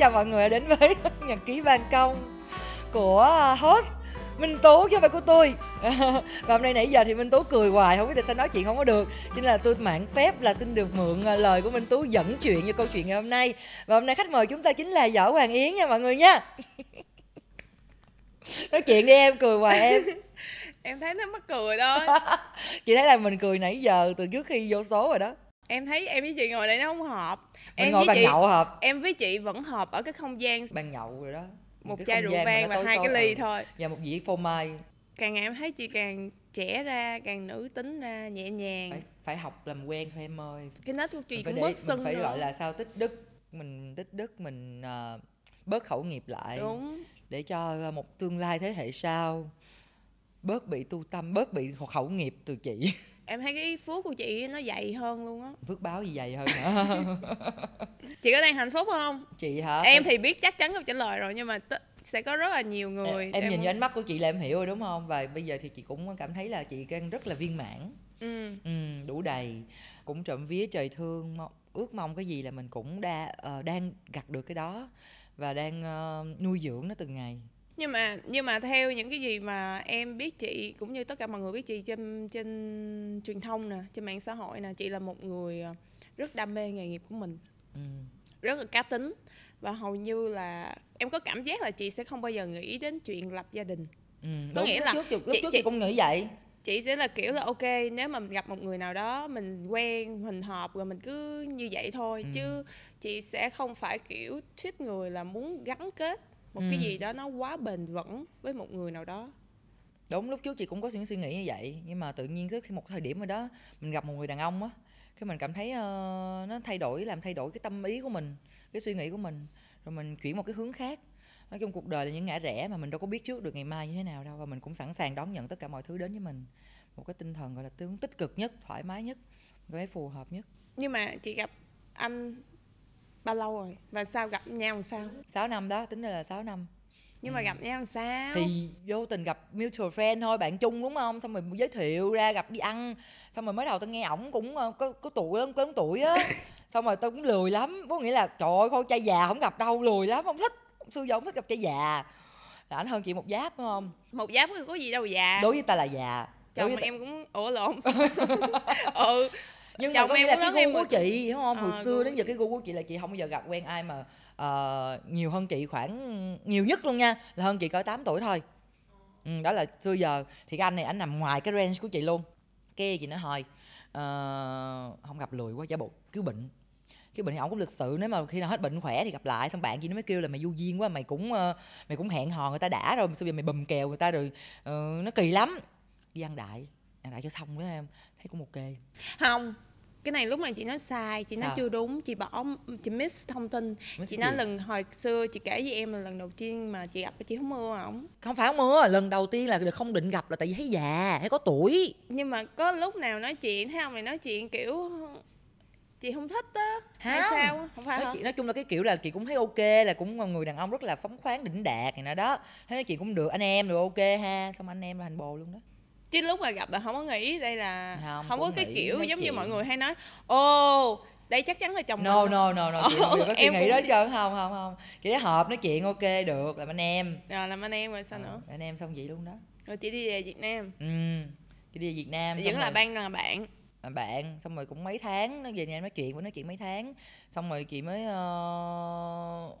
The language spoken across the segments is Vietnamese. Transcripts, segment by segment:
chào mọi người đã đến với nhật ký ban công của à, host Minh Tú chứ không phải của tôi Và hôm nay nãy giờ thì Minh Tú cười hoài Không biết tại sao nói chuyện không có được Cho nên là tôi mạn phép là xin được mượn à, lời của Minh Tú dẫn chuyện cho câu chuyện ngày hôm nay Và hôm nay khách mời chúng ta chính là Võ Hoàng Yến nha mọi người nha Nói chuyện đi em, cười hoài em Em thấy nó mắc cười đó Chị thấy là mình cười nãy giờ từ trước khi vô số rồi đó em thấy em với chị ngồi đây nó không hợp em Mình ngồi với bàn chị nhậu hợp em với chị vẫn hợp ở cái không gian bàn nhậu rồi đó một chai rượu vang và hai cái ly à. thôi và một dĩa phô mai càng ngày em thấy chị càng trẻ ra càng nữ tính ra nhẹ nhàng phải, phải học làm quen thôi em ơi cái nết của chị cũng để, bớt sưng mình phải nữa. gọi là sao tích đức mình tích đức mình uh, bớt khẩu nghiệp lại đúng để cho một tương lai thế hệ sau bớt bị tu tâm bớt bị khẩu nghiệp từ chị em thấy cái phước của chị nó dày hơn luôn á phước báo gì dày hơn hả chị có đang hạnh phúc không chị hả em thì biết chắc chắn câu trả lời rồi nhưng mà t- sẽ có rất là nhiều người em, em, nhìn vô ánh mắt của chị là em hiểu rồi đúng không và bây giờ thì chị cũng cảm thấy là chị đang rất là viên mãn ừ. ừ đủ đầy cũng trộm vía trời thương ước mong cái gì là mình cũng đa uh, đang gặt được cái đó và đang uh, nuôi dưỡng nó từng ngày nhưng mà nhưng mà theo những cái gì mà em biết chị cũng như tất cả mọi người biết chị trên trên truyền thông nè trên mạng xã hội nè chị là một người ờ, rất đam mê nghề nghiệp của mình ừ. rất là cá tính và hầu như là em có cảm giác là chị sẽ không bao giờ nghĩ đến chuyện lập gia đình ừ, có đúng, nghĩa lúc là trước, chị, trước chị, chị cũng nghĩ vậy chị sẽ là kiểu là ok nếu mà gặp một người nào đó mình quen mình hợp rồi mình cứ như vậy thôi ừ. chứ chị sẽ không phải kiểu thuyết người là muốn gắn kết một ừ. cái gì đó nó quá bền vững với một người nào đó đúng lúc trước chị cũng có những suy nghĩ như vậy nhưng mà tự nhiên cứ khi một thời điểm rồi đó mình gặp một người đàn ông á cái mình cảm thấy uh, nó thay đổi làm thay đổi cái tâm ý của mình cái suy nghĩ của mình rồi mình chuyển một cái hướng khác nói chung cuộc đời là những ngã rẽ mà mình đâu có biết trước được ngày mai như thế nào đâu và mình cũng sẵn sàng đón nhận tất cả mọi thứ đến với mình một cái tinh thần gọi là tương tích cực nhất thoải mái nhất cái phù hợp nhất nhưng mà chị gặp anh bao lâu rồi và sao gặp nhau làm sao 6 năm đó tính ra là 6 năm nhưng ừ. mà gặp nhau làm sao thì vô tình gặp mutual friend thôi bạn chung đúng không xong rồi giới thiệu ra gặp đi ăn xong rồi mới đầu tao nghe ổng cũng ờ, có, có tuổi lớn lớn tuổi á xong rồi tao cũng lười lắm có nghĩa là trời ơi con trai già không gặp đâu lười lắm không thích xưa giờ không thích gặp trai già là ảnh hơn chị một giáp đúng không một giáp có gì đâu già đối với ta là già chồng với ta... em cũng ủa lộn ừ nhưng Chồng mà có nghĩa là cái gu của chị hiểu không hồi à, xưa đến giờ cái gu của chị là chị không bao giờ gặp quen ai mà uh, nhiều hơn chị khoảng nhiều nhất luôn nha là hơn chị có 8 tuổi thôi ừ, đó là xưa giờ thì cái anh này anh nằm ngoài cái range của chị luôn cái chị nói hồi uh, ờ, không gặp lười quá giả bộ cứ bệnh cái bệnh thì ổng cũng lịch sự nếu mà khi nào hết bệnh khỏe thì gặp lại xong bạn chị nó mới kêu là mày du duyên quá mày cũng uh, mày cũng hẹn hò người ta đã rồi bây giờ mày bầm kèo người ta rồi uh, nó kỳ lắm đi ăn đại ăn đại cho xong đó em thấy cũng ok không cái này lúc này chị nói sai chị nói Sao? chưa đúng chị bỏ chị miss thông tin miss chị nói lần hồi xưa chị kể với em là lần đầu tiên mà chị gặp chị không mưa ổng không phải không mưa lần đầu tiên là được không định gặp là tại vì thấy già thấy có tuổi nhưng mà có lúc nào nói chuyện thấy ông này nói chuyện kiểu chị không thích á hay sao không phải nói, hả? Chị, nói chung là cái kiểu là chị cũng thấy ok là cũng người đàn ông rất là phóng khoáng đỉnh đạt này nọ đó thế nói chuyện cũng được anh em được ok ha xong anh em là thành bồ luôn đó chứ lúc mà gặp là không có nghĩ đây là không, không có cái kiểu giống chị. như mọi người hay nói ô oh, đây chắc chắn là chồng no mình. no no no chị không có suy nghĩ đó chứ không không không chị thấy hợp nói chuyện ok được làm anh em rồi làm anh em rồi sao à, nữa anh em xong vậy luôn đó rồi chị đi về việt nam ừ chị đi về việt nam vẫn là ban là bạn à, bạn xong rồi cũng mấy tháng nó về nhà nói chuyện với nói chuyện mấy tháng xong rồi chị mới uh,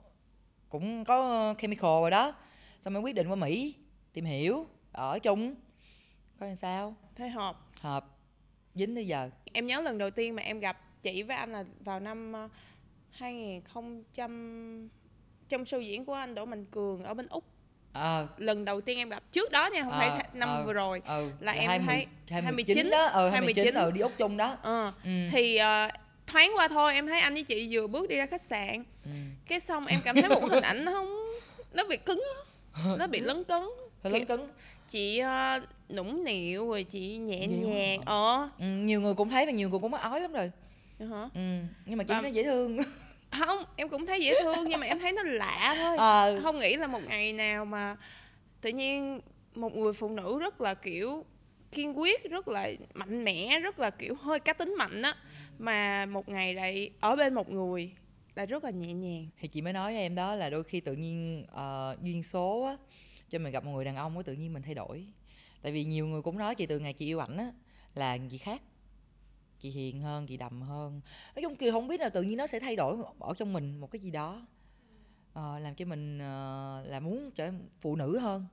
cũng có chemical rồi đó xong rồi quyết định qua mỹ tìm hiểu ở chung có làm sao thấy hợp hợp dính tới giờ em nhớ lần đầu tiên mà em gặp chị với anh là vào năm 2000 ờ, trong show diễn của anh Đỗ Mạnh Cường ở bên Úc à. lần đầu tiên em gặp trước đó nha không à, phải th- năm à, vừa rồi à, là, là em 20, thấy 29, 29 đó ừ, 29, 29 ừ, đi Úc chung đó à, ừ. thì uh, thoáng qua thôi em thấy anh với chị vừa bước đi ra khách sạn ừ. cái xong em cảm thấy một hình ảnh nó không nó bị cứng nó bị lấn cấn lấn cấn chị uh, nũng nịu rồi chị nhẹ Nhiều nhàng ờ ừ, nhiều người cũng thấy và nhiều người cũng mắc ói lắm rồi dạ hả ừ. nhưng mà chị và... Vâng. nó dễ thương không em cũng thấy dễ thương nhưng mà em thấy nó lạ thôi À. không nghĩ là một ngày nào mà tự nhiên một người phụ nữ rất là kiểu kiên quyết rất là mạnh mẽ rất là kiểu hơi cá tính mạnh á mà một ngày lại ở bên một người là rất là nhẹ nhàng thì chị mới nói với em đó là đôi khi tự nhiên uh, duyên số á cho mình gặp một người đàn ông ấy tự nhiên mình thay đổi tại vì nhiều người cũng nói chị từ ngày chị yêu ảnh á là chị khác chị hiền hơn chị đầm hơn nói chung kiều không biết là tự nhiên nó sẽ thay đổi ở trong mình một cái gì đó à, làm cho mình à, là muốn trở phụ nữ hơn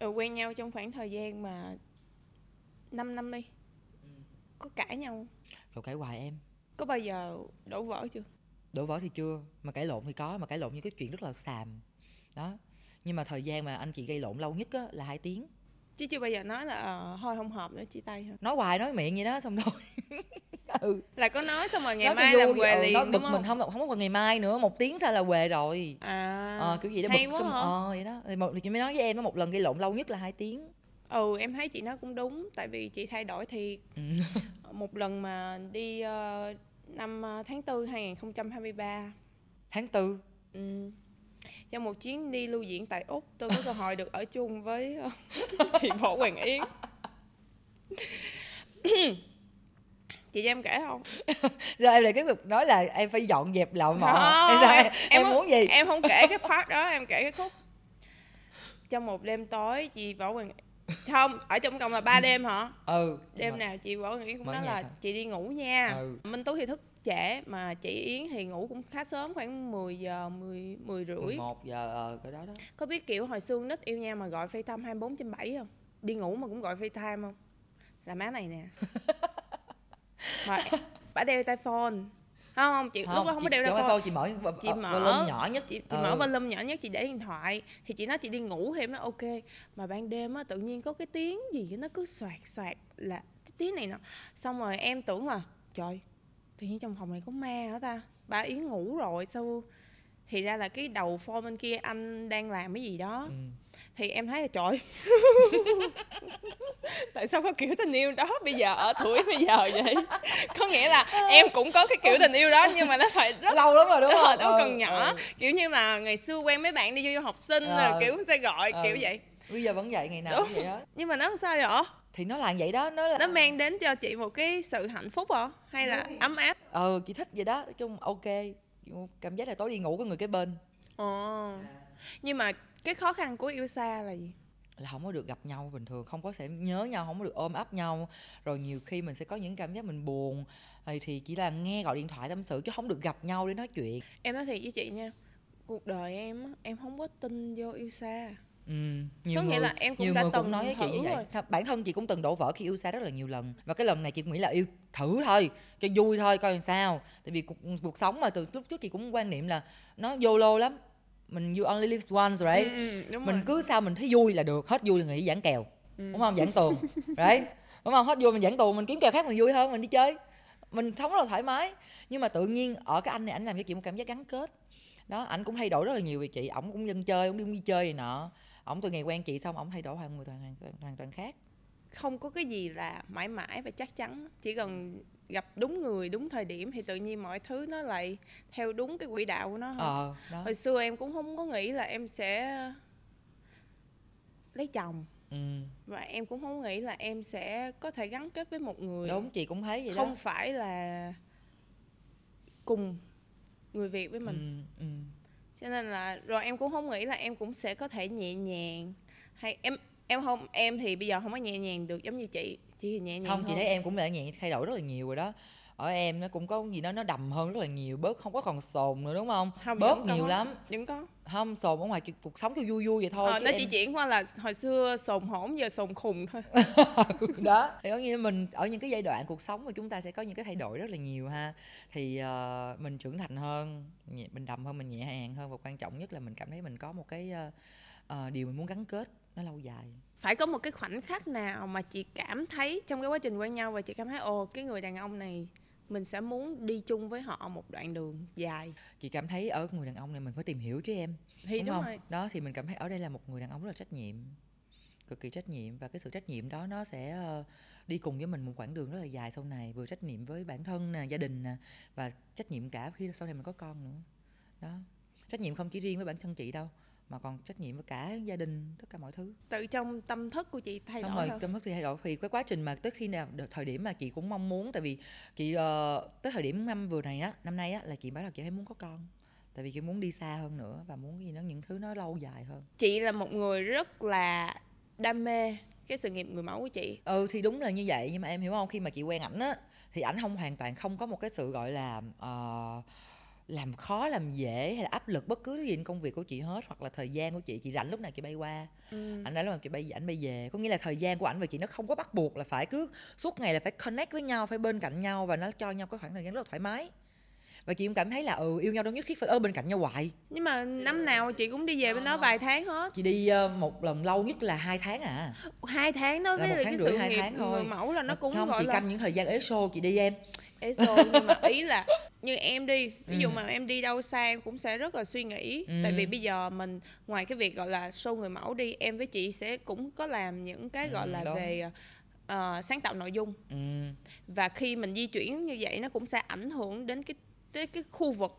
rồi quen nhau trong khoảng thời gian mà 5 năm đi có cãi nhau rồi cãi hoài em có bao giờ đổ vỡ chưa đổ vỡ thì chưa mà cãi lộn thì có mà cãi lộn như cái chuyện rất là xàm đó nhưng mà thời gian mà anh chị gây lộn lâu nhất á, là hai tiếng chứ chưa bao giờ nói là uh, thôi không hợp nữa chia tay hả nói hoài nói miệng vậy đó xong rồi ừ là có nói xong rồi ngày nói mai là què ừ, liền nói đúng không? mình không không có ngày mai nữa một tiếng thôi là què rồi à, à kiểu gì đó hay bực quá xong ờ à, vậy đó thì một chị mới nói với em nó một lần gây lộn lâu nhất là hai tiếng ừ em thấy chị nói cũng đúng tại vì chị thay đổi thì ừ. một lần mà đi uh, năm tháng 4 2023 tháng 4 ừ trong một chuyến đi lưu diễn tại úc tôi có cơ hội được ở chung với ờ, chị võ hoàng yến chị cho em kể không rồi em lại tiếp tục nói là em phải dọn dẹp lậu mọ em, em, muốn gì em không kể cái part đó em kể cái khúc trong một đêm tối chị võ hoàng không ở trong cộng là ba đêm hả ừ đêm mà... nào chị võ hoàng yến cũng nói là hả? chị đi ngủ nha ừ. minh tú thì thức trễ mà chị Yến thì ngủ cũng khá sớm khoảng 10 giờ 10 10 rưỡi 11 giờ ờ cái đó đó có biết kiểu hồi xưa nít yêu nhau mà gọi FaceTime 24 trên 7 không đi ngủ mà cũng gọi FaceTime không là má này nè mà bà đeo tai phone không không chị không, lúc đó không chị, có đeo tai phone. phone chị mở chị ờ, mở volume nhỏ nhất chị, chị ừ. mở volume nhỏ nhất chị để điện thoại thì chị nói chị đi ngủ thì em nói ok mà ban đêm á tự nhiên có cái tiếng gì nó cứ soạt soạt là cái tiếng này nọ xong rồi em tưởng là trời tự nhiên trong phòng này có ma hả ta ba yến ngủ rồi sao thì ra là cái đầu phone bên kia anh đang làm cái gì đó ừ. thì em thấy là trời tại sao có kiểu tình yêu đó bây giờ ở tuổi bây giờ vậy có nghĩa là em cũng có cái kiểu tình yêu đó nhưng mà nó phải rất lâu lắm rồi đúng không nó còn ừ, nhỏ ừ. kiểu như là ngày xưa quen mấy bạn đi du học sinh ừ. rồi ờ. kiểu sẽ gọi ừ. kiểu vậy bây giờ vẫn vậy ngày nào đúng. cũng vậy hết nhưng mà nó sao vậy thì nó là vậy đó nó là... nó mang đến cho chị một cái sự hạnh phúc hả hay là ừ. ấm áp ừ chị thích vậy đó nói chung ok cảm giác là tối đi ngủ có người kế bên ồ à. nhưng mà cái khó khăn của yêu xa là gì là không có được gặp nhau bình thường không có sẽ nhớ nhau không có được ôm ấp nhau rồi nhiều khi mình sẽ có những cảm giác mình buồn thì chỉ là nghe gọi điện thoại tâm sự chứ không được gặp nhau để nói chuyện em nói thiệt với chị nha cuộc đời em em không có tin vô yêu xa Ừ, nhiều có người, nghĩa là em cũng nhiều đã từng nói với chị như vậy. Rồi. Bản thân chị cũng từng đổ vỡ khi yêu xa rất là nhiều lần và cái lần này chị nghĩ là yêu thử thôi, cho vui thôi coi làm sao. Tại vì cuộc, cuộc sống mà từ lúc trước chị cũng quan niệm là nó vô lô lắm. Mình you only live once right. Ừ, ừ, đúng mình rồi. cứ sao mình thấy vui là được, hết vui là nghỉ giãn kèo. Ừ. Đúng không? Giãn tường. đấy. Đúng không? Hết vui mình giãn tường, mình kiếm kèo khác mình vui hơn, mình đi chơi. Mình sống rất là thoải mái. Nhưng mà tự nhiên ở cái anh này anh làm cho chị một cảm giác gắn kết đó ảnh cũng thay đổi rất là nhiều về chị ổng cũng dân chơi ổng đi, đi chơi này nọ ổng từ ngày quen chị xong ổng thay đổi hoàn người toàn hoàn, hoàn toàn khác không có cái gì là mãi mãi và chắc chắn chỉ cần gặp đúng người đúng thời điểm thì tự nhiên mọi thứ nó lại theo đúng cái quỹ đạo của nó hơn ờ, hồi xưa em cũng không có nghĩ là em sẽ lấy chồng ừ. và em cũng không nghĩ là em sẽ có thể gắn kết với một người đúng chị cũng thấy vậy không đó. phải là cùng người việt với mình ừ, ừ cho nên là rồi em cũng không nghĩ là em cũng sẽ có thể nhẹ nhàng hay em em không em thì bây giờ không có nhẹ nhàng được giống như chị chị thì nhẹ nhàng không hơn. chị thấy em cũng đã nhẹ thay đổi rất là nhiều rồi đó ở em nó cũng có gì đó nó đầm hơn rất là nhiều bớt không có còn sồn nữa đúng không, không bớt nhiều không, lắm vẫn có không sồn ở ngoài cuộc sống cho vui vui vậy thôi ờ, nó em... chỉ chuyển qua là hồi xưa sồn hổn giờ sồn khùng thôi đó thì có nghĩa là mình ở những cái giai đoạn cuộc sống mà chúng ta sẽ có những cái thay đổi rất là nhiều ha thì uh, mình trưởng thành hơn mình đầm hơn mình nhẹ hàng hơn và quan trọng nhất là mình cảm thấy mình có một cái uh, uh, điều mình muốn gắn kết nó lâu dài phải có một cái khoảnh khắc nào mà chị cảm thấy trong cái quá trình quen nhau và chị cảm thấy ồ cái người đàn ông này mình sẽ muốn đi chung với họ một đoạn đường dài chị cảm thấy ở người đàn ông này mình phải tìm hiểu chứ em thì đúng, đúng không? rồi đó thì mình cảm thấy ở đây là một người đàn ông rất là trách nhiệm cực kỳ trách nhiệm và cái sự trách nhiệm đó nó sẽ ờ, đi cùng với mình một quãng đường rất là dài sau này vừa trách nhiệm với bản thân nè gia đình nè và trách nhiệm cả khi sau này mình có con nữa đó trách nhiệm không chỉ riêng với bản thân chị đâu mà còn trách nhiệm với cả gia đình tất cả mọi thứ tự trong tâm thức của chị thay xong đổi rồi tâm thức thì thay đổi thì cái quá trình mà tới khi nào được thời điểm mà chị cũng mong muốn tại vì chị uh, tới thời điểm năm vừa này á năm nay á là chị bảo là chị thấy muốn có con tại vì chị muốn đi xa hơn nữa và muốn cái gì nó những thứ nó lâu dài hơn chị là một người rất là đam mê cái sự nghiệp người mẫu của chị ừ thì đúng là như vậy nhưng mà em hiểu không khi mà chị quen ảnh á thì ảnh không hoàn toàn không có một cái sự gọi là uh, làm khó làm dễ hay là áp lực bất cứ thứ gì công việc của chị hết hoặc là thời gian của chị chị rảnh lúc nào chị bay qua ừ. anh đã lúc nào chị bay ảnh bay về có nghĩa là thời gian của ảnh và chị nó không có bắt buộc là phải cứ suốt ngày là phải connect với nhau phải bên cạnh nhau và nó cho nhau cái khoảng thời gian rất là thoải mái và chị cũng cảm thấy là ừ yêu nhau đâu nhất thiết phải ở bên cạnh nhau hoài nhưng mà năm dạ. nào chị cũng đi về bên đó vài tháng hết chị đi ờ, một lần lâu nhất là hai tháng à hai tháng đó với là, là cái rưỡi, sự hai nghiệp tháng thôi. mẫu là nó cũng không, gọi chị là... canh những thời gian ế xô chị đi em eso nhưng mà ý là như em đi ví dụ ừ. mà em đi đâu xa em cũng sẽ rất là suy nghĩ ừ. tại vì bây giờ mình ngoài cái việc gọi là show người mẫu đi em với chị sẽ cũng có làm những cái ừ, gọi là Đúng. về uh, sáng tạo nội dung ừ. và khi mình di chuyển như vậy nó cũng sẽ ảnh hưởng đến cái tới cái khu vực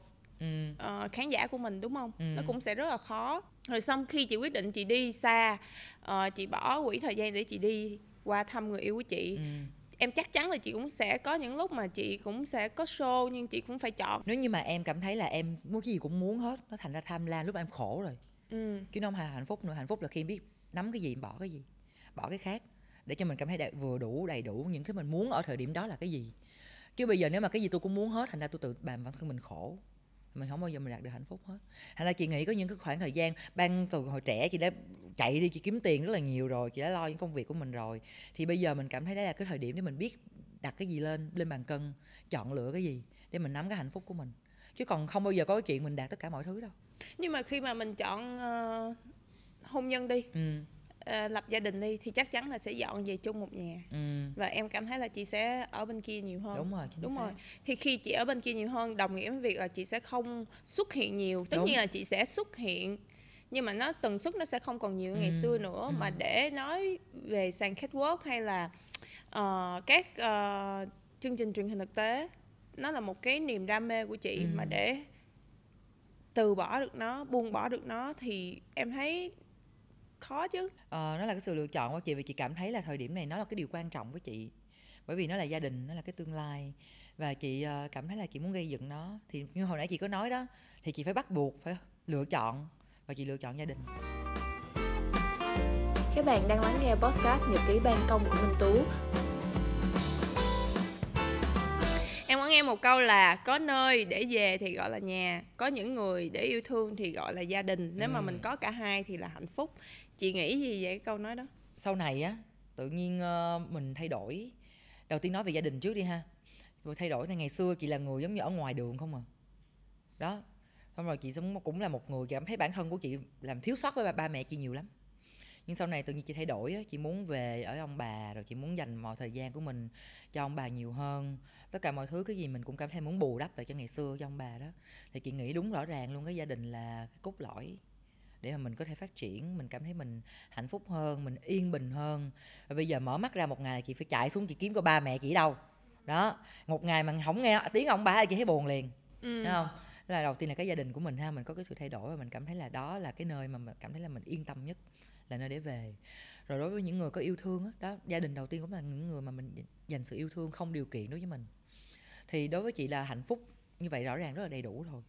Uh, khán giả của mình đúng không ừ. nó cũng sẽ rất là khó rồi xong khi chị quyết định chị đi xa uh, chị bỏ quỹ thời gian để chị đi qua thăm người yêu của chị ừ em chắc chắn là chị cũng sẽ có những lúc mà chị cũng sẽ có show nhưng chị cũng phải chọn nếu như mà em cảm thấy là em muốn cái gì cũng muốn hết nó thành ra tham lam lúc em khổ rồi ừ. chứ nó không hạnh phúc nữa hạnh phúc là khi biết nắm cái gì bỏ cái gì bỏ cái khác để cho mình cảm thấy đầy, vừa đủ đầy đủ những cái mình muốn ở thời điểm đó là cái gì chứ bây giờ nếu mà cái gì tôi cũng muốn hết thành ra tôi tự bàn bản thân mình khổ mình không bao giờ mình đạt được hạnh phúc hết hay là chị nghĩ có những cái khoảng thời gian ban từ hồi trẻ chị đã chạy đi chị kiếm tiền rất là nhiều rồi chị đã lo những công việc của mình rồi thì bây giờ mình cảm thấy đó là cái thời điểm để mình biết đặt cái gì lên lên bàn cân chọn lựa cái gì để mình nắm cái hạnh phúc của mình chứ còn không bao giờ có cái chuyện mình đạt tất cả mọi thứ đâu nhưng mà khi mà mình chọn uh, hôn nhân đi ừ uh, lập gia đình đi thì chắc chắn là sẽ dọn về chung một nhà ừ. và em cảm thấy là chị sẽ ở bên kia nhiều hơn đúng rồi chính đúng xác. rồi thì khi chị ở bên kia nhiều hơn đồng nghĩa với việc là chị sẽ không xuất hiện nhiều tất đúng. nhiên là chị sẽ xuất hiện nhưng mà nó tần suất nó sẽ không còn nhiều ừ. ngày xưa nữa ừ. mà để nói về sàn catwalk hay là uh, các uh, chương trình truyền hình thực tế nó là một cái niềm đam mê của chị ừ. mà để từ bỏ được nó buông bỏ được nó thì em thấy khó chứ à, nó là cái sự lựa chọn của chị vì chị cảm thấy là thời điểm này nó là cái điều quan trọng với chị bởi vì nó là gia đình nó là cái tương lai và chị ờ, cảm thấy là chị muốn gây dựng nó thì như hồi nãy chị có nói đó thì chị phải bắt buộc phải lựa chọn và chị lựa chọn gia đình các bạn đang lắng nghe podcast nhật ký ban công của Minh Tú Em có nghe một câu là có nơi để về thì gọi là nhà, có những người để yêu thương thì gọi là gia đình. Nếu ừ. mà mình có cả hai thì là hạnh phúc chị nghĩ gì về cái câu nói đó sau này á tự nhiên ờ, mình thay đổi đầu tiên nói về gia đình trước đi ha rồi thay đổi này ngày xưa chị là người giống như ở ngoài đường không à đó xong rồi chị cũng là một người cảm thấy bản thân của chị làm thiếu sót với ba, ba mẹ chị nhiều lắm nhưng sau này tự nhiên chị thay đổi chị muốn về ở ông bà rồi chị muốn dành mọi thời gian của mình cho ông bà nhiều hơn tất cả mọi thứ cái gì mình cũng cảm thấy muốn bù đắp lại cho ngày xưa cho ông bà đó thì chị nghĩ đúng rõ ràng luôn cái gia đình là cái cốt lõi để mà mình có thể phát triển mình cảm thấy mình hạnh phúc hơn mình yên bình hơn và bây giờ mở mắt ra một ngày chị phải chạy xuống chị kiếm có ba mẹ chị đâu đó một ngày mà không nghe tiếng ông bà chị thấy buồn liền ừ. đúng không là đầu tiên là cái gia đình của mình ha mình có cái sự thay đổi và mình cảm thấy là đó là cái nơi mà mình cảm thấy là mình yên tâm nhất là nơi để về rồi đối với những người có yêu thương đó, đó gia đình đầu tiên cũng là những người mà mình dành sự yêu thương không điều kiện đối với mình thì đối với chị là hạnh phúc như vậy rõ ràng rất là đầy đủ rồi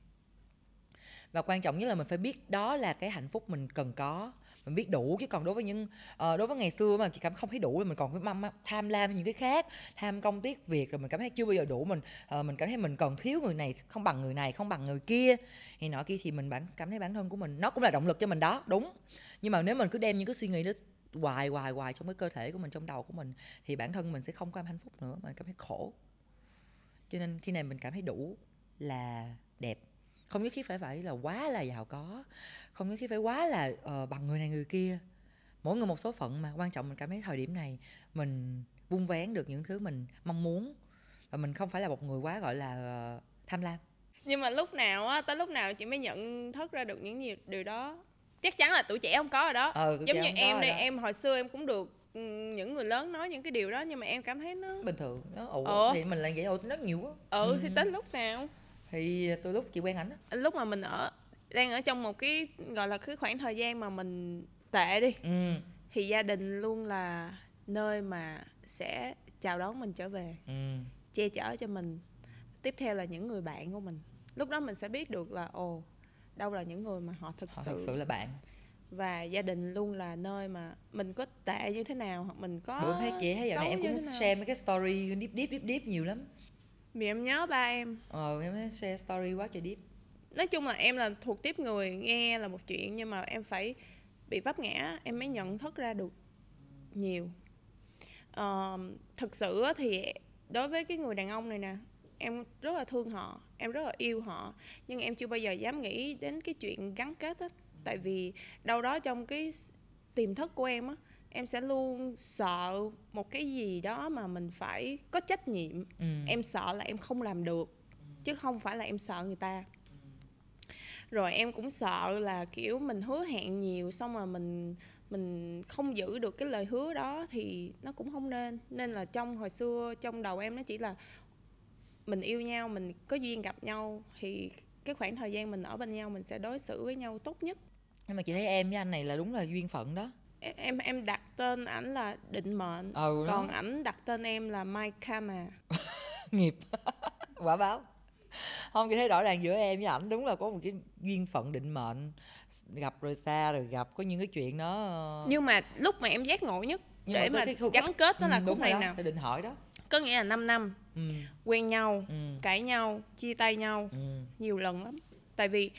và quan trọng nhất là mình phải biết đó là cái hạnh phúc mình cần có mình biết đủ chứ còn đối với những uh, đối với ngày xưa mà chị cảm không thấy đủ thì mình còn cái mâm tham lam những cái khác tham công tiếc việc rồi mình cảm thấy chưa bao giờ đủ mình uh, mình cảm thấy mình còn thiếu người này không bằng người này không bằng người kia thì nọ kia thì mình bản cảm thấy bản thân của mình nó cũng là động lực cho mình đó đúng nhưng mà nếu mình cứ đem những cái suy nghĩ đó hoài hoài hoài trong cái cơ thể của mình trong đầu của mình thì bản thân mình sẽ không cảm hạnh phúc nữa mà cảm thấy khổ cho nên khi này mình cảm thấy đủ là đẹp không nhất thiết phải phải là quá là giàu có không nhất thiết phải quá là uh, bằng người này người kia mỗi người một số phận mà quan trọng mình cảm thấy thời điểm này mình vung vén được những thứ mình mong muốn và mình không phải là một người quá gọi là uh, tham lam nhưng mà lúc nào á tới lúc nào chị mới nhận thức ra được những nhiều điều đó chắc chắn là tuổi trẻ không có rồi đó ừ, giống như em đây em hồi xưa em cũng được ừ, những người lớn nói những cái điều đó nhưng mà em cảm thấy nó bình thường nó ủ ừ. thì mình lại vậy ủ nó nhiều quá ừ, ừ thì tới lúc nào thì à, tôi lúc chị quen ảnh lúc mà mình ở đang ở trong một cái gọi là cái khoảng thời gian mà mình tệ đi ừ. thì gia đình luôn là nơi mà sẽ chào đón mình trở về ừ. che chở cho mình tiếp theo là những người bạn của mình lúc đó mình sẽ biết được là ồ đâu là những người mà họ thực họ sự thực sự là bạn và gia đình luôn là nơi mà mình có tệ như thế nào hoặc mình có bữa thấy chị thấy giờ này em cũng share mấy cái story deep deep deep deep nhiều lắm vì em nhớ ba em ờ em thấy share story quá trời deep nói chung là em là thuộc tiếp người nghe là một chuyện nhưng mà em phải bị vấp ngã em mới nhận thức ra được nhiều uh, ờ, thật sự thì đối với cái người đàn ông này nè em rất là thương họ em rất là yêu họ nhưng em chưa bao giờ dám nghĩ đến cái chuyện gắn kết á tại vì đâu đó trong cái tiềm thức của em á em sẽ luôn sợ một cái gì đó mà mình phải có trách nhiệm ừ. em sợ là em không làm được chứ không phải là em sợ người ta rồi em cũng sợ là kiểu mình hứa hẹn nhiều xong mà mình mình không giữ được cái lời hứa đó thì nó cũng không nên nên là trong hồi xưa trong đầu em nó chỉ là mình yêu nhau mình có duyên gặp nhau thì cái khoảng thời gian mình ở bên nhau mình sẽ đối xử với nhau tốt nhất nhưng mà chị thấy em với anh này là đúng là duyên phận đó em em đặt tên ảnh là định mệnh ừ, còn ảnh đặt tên em là my karma nghiệp quả báo không chị thấy rõ ràng giữa em với ảnh đúng là có một cái duyên phận định mệnh gặp rồi xa rồi gặp có những cái chuyện nó ờ. nhưng mà lúc mà em giác ngộ nhất nhưng để mà, mà gắn kết đó ừ, là khúc này nào định hỏi đó có nghĩa là 5 năm ừ. quen nhau ừ. cãi nhau chia tay nhau ừ. nhiều lần lắm tại vì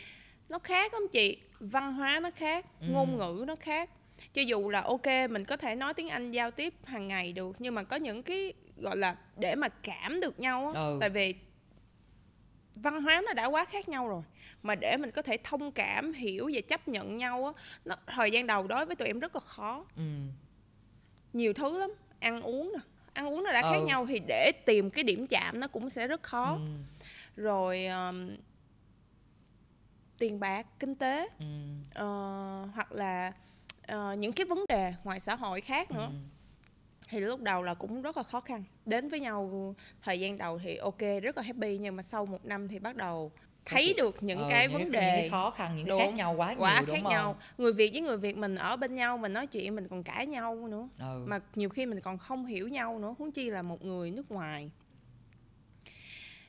nó khác không chị văn hóa nó khác ừ. ngôn ngữ nó khác cho dù là ok mình có thể nói tiếng anh giao tiếp hàng ngày được nhưng mà có những cái gọi là để mà cảm được nhau á ừ. tại vì văn hóa nó đã quá khác nhau rồi mà để mình có thể thông cảm hiểu và chấp nhận nhau á nó thời gian đầu đối với tụi em rất là khó ừ. nhiều thứ lắm ăn uống nè ăn uống nó đã ừ. khác nhau thì để tìm cái điểm chạm nó cũng sẽ rất khó ừ. rồi um, tiền bạc kinh tế ừ. uh, hoặc là uh, những cái vấn đề ngoài xã hội khác nữa ừ. thì lúc đầu là cũng rất là khó khăn đến với nhau thời gian đầu thì ok rất là happy nhưng mà sau một năm thì bắt đầu thấy được những ừ, cái những vấn đề những khó khăn những cái khác nhau quá nhiều quá đúng khác không? nhau người việt với người việt mình ở bên nhau mình nói chuyện mình còn cãi nhau nữa ừ. mà nhiều khi mình còn không hiểu nhau nữa huống chi là một người nước ngoài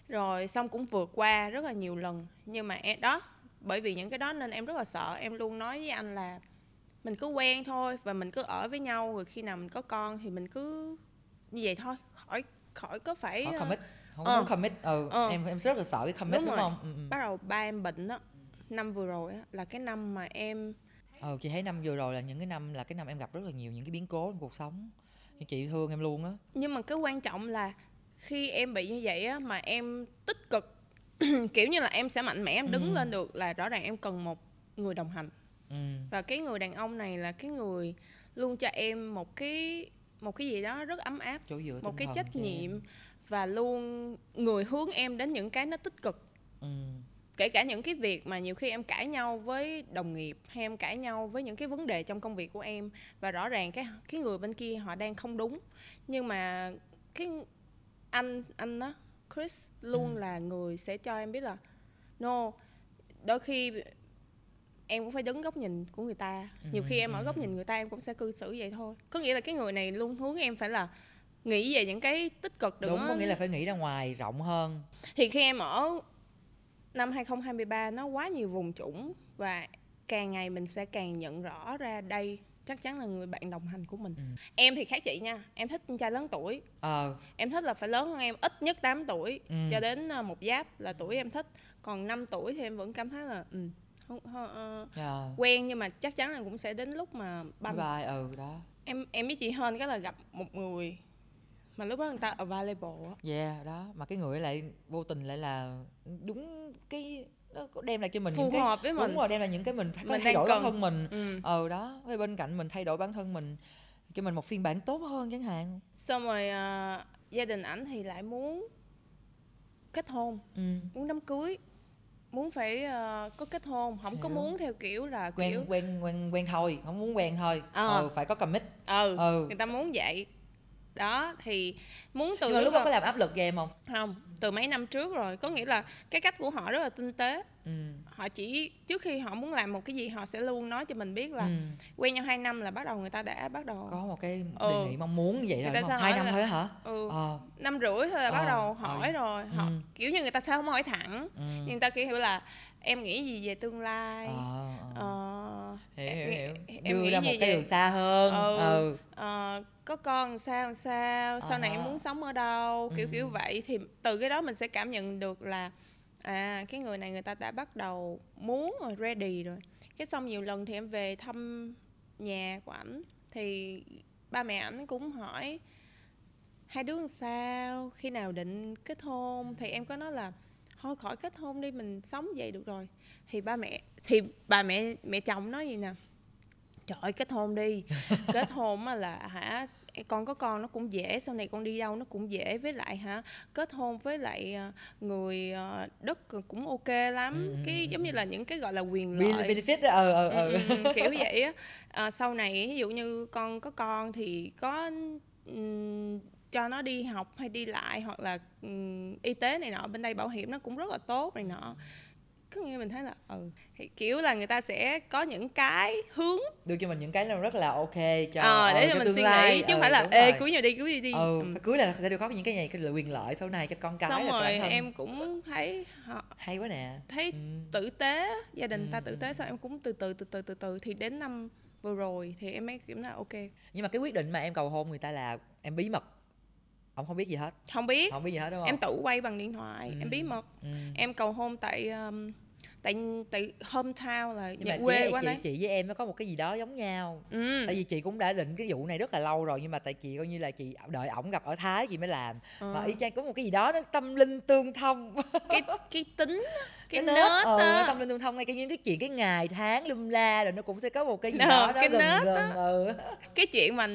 rồi xong cũng vượt qua rất là nhiều lần nhưng mà e, đó bởi vì những cái đó nên em rất là sợ em luôn nói với anh là mình cứ quen thôi và mình cứ ở với nhau rồi khi nào mình có con thì mình cứ như vậy thôi khỏi khỏi có phải khỏi ờ, commit không ờ. muốn commit ừ, ờ. em em rất là sợ cái commit đúng, đúng không ừ, ừ. bắt đầu ba em bệnh đó năm vừa rồi á là cái năm mà em ừ chị thấy năm vừa rồi là những cái năm là cái năm em gặp rất là nhiều những cái biến cố trong cuộc sống nhưng chị thương em luôn á nhưng mà cái quan trọng là khi em bị như vậy á mà em tích cực kiểu như là em sẽ mạnh mẽ em đứng ừ. lên được là rõ ràng em cần một người đồng hành Ừ. và cái người đàn ông này là cái người luôn cho em một cái một cái gì đó rất ấm áp chỗ dựa một cái trách nhiệm và luôn người hướng em đến những cái nó tích cực ừ. kể cả những cái việc mà nhiều khi em cãi nhau với đồng nghiệp hay em cãi nhau với những cái vấn đề trong công việc của em và rõ ràng cái cái người bên kia họ đang không đúng nhưng mà cái anh anh đó Chris luôn ừ. là người sẽ cho em biết là no đôi khi em cũng phải đứng góc nhìn của người ta ừ, nhiều khi em ở ừ, góc ừ. nhìn người ta em cũng sẽ cư xử vậy thôi có nghĩa là cái người này luôn hướng em phải là nghĩ về những cái tích cực đừng đúng có nghĩa là phải nghĩ ra ngoài rộng hơn thì khi em ở năm 2023 nó quá nhiều vùng chủng và càng ngày mình sẽ càng nhận rõ ra đây chắc chắn là người bạn đồng hành của mình ừ. em thì khác chị nha em thích con trai lớn tuổi ờ. em thích là phải lớn hơn em ít nhất 8 tuổi ừ. cho đến ờ, một giáp là tuổi em thích còn 5 tuổi thì em vẫn cảm thấy là ừ, uh, yeah. Ờ, dạ. quen nhưng mà chắc chắn là cũng sẽ đến lúc mà banh bài ừ đó em em với chị hơn cái là gặp một người mà lúc đó người ta available á yeah dạ, đó mà cái người lại vô tình lại là đúng cái nó đem lại cho mình phù những cái, với mình đúng rồi đem lại những cái mình, mình thay đổi cần. bản thân mình ừ. ờ đó thì bên cạnh mình thay đổi bản thân mình cho mình một phiên bản tốt hơn chẳng hạn xong rồi uh, gia đình ảnh thì lại muốn kết hôn ừ. muốn đám cưới muốn phải uh, có kết hôn không có muốn theo kiểu là quen kiểu... quen quen quen thôi không muốn quen thôi à. ừ, phải có commit ừ, ừ người ta muốn vậy đó thì muốn từ Nhưng mà lúc đó có làm áp lực về em không không từ mấy năm trước rồi có nghĩa là cái cách của họ rất là tinh tế ừ. họ chỉ trước khi họ muốn làm một cái gì họ sẽ luôn nói cho mình biết là ừ. quen nhau hai năm là bắt đầu người ta đã bắt đầu có một cái ừ. đề ừ. nghị mong muốn vậy rồi hai năm là... thôi hả ừ. ờ. năm rưỡi thôi là bắt ờ. đầu ờ. hỏi ờ. rồi họ ừ. kiểu như người ta sao không hỏi thẳng ừ. nhưng người ta kiểu hiểu là em nghĩ gì về tương lai ờ, ờ. Ờ, hiểu, em, hiểu. Em, em đưa ra một cái về... đường xa hơn ừ. Ừ có con sao sao sau này em ờ. muốn sống ở đâu kiểu uh kiểu ừ. vậy thì từ cái đó mình sẽ cảm nhận được là à cái người này người ta đã bắt đầu muốn rồi ready rồi cái xong nhiều lần thì em về thăm nhà của ảnh thì ba mẹ ảnh cũng hỏi hai đứa làm sao khi nào định kết hôn thì em có nói là thôi khỏi kết hôn đi mình sống vậy được rồi thì ba mẹ thì bà mẹ mẹ chồng nói gì nè trời ơi kết hôn đi kết hôn mà là hả con có con nó cũng dễ sau này con đi đâu nó cũng dễ với lại hả kết hôn với lại ờ, người ờ, đất cũng ok lắm ừ, ừ, cái ừ, giống như là những cái gọi là quyền lợi benefit ờ ờ ờ kiểu vậy á à, sau này ví dụ như con có con thì có um, cho nó đi học hay đi lại hoặc là um, y tế này nọ bên đây bảo hiểm nó cũng rất là tốt này nọ có nghĩa mình thấy là ừ thì kiểu là người ta sẽ có những cái hướng đưa cho mình những cái rất là ok cho ờ, để ừ, cho mình suy nghĩ chứ không ừ, phải là ê cưới nhau đi cưới đi ừ, ừ. cưới là sẽ được có những cái này cái quyền lợi sau này cho con cái xong rồi em cũng thấy họ hay quá nè thấy ừ. tử tế gia đình ừ. ta tử ừ. tế sao em cũng từ từ từ từ từ từ thì đến năm vừa rồi thì em mới kiểm là ok nhưng mà cái quyết định mà em cầu hôn người ta là em bí mật ông không biết gì hết không biết không biết gì hết đúng không em tự quay bằng điện thoại ừ. em bí ừ. mật ừ. em cầu hôn tại um, tại tại hometown là nhưng nhà mà quê quá chị, đấy chị với em nó có một cái gì đó giống nhau ừ. tại vì chị cũng đã định cái vụ này rất là lâu rồi nhưng mà tại chị coi như là chị đợi ổng gặp ở thái chị mới làm ừ. mà y chang có một cái gì đó nó tâm linh tương thông cái cái tính cái, cái nết, nết ừ, tâm linh tương thông ngay cái những cái chuyện cái ngày tháng lum la rồi nó cũng sẽ có một cái gì Được, ờ, đó, đó cái gần nết gần, đó. Ừ. cái chuyện mà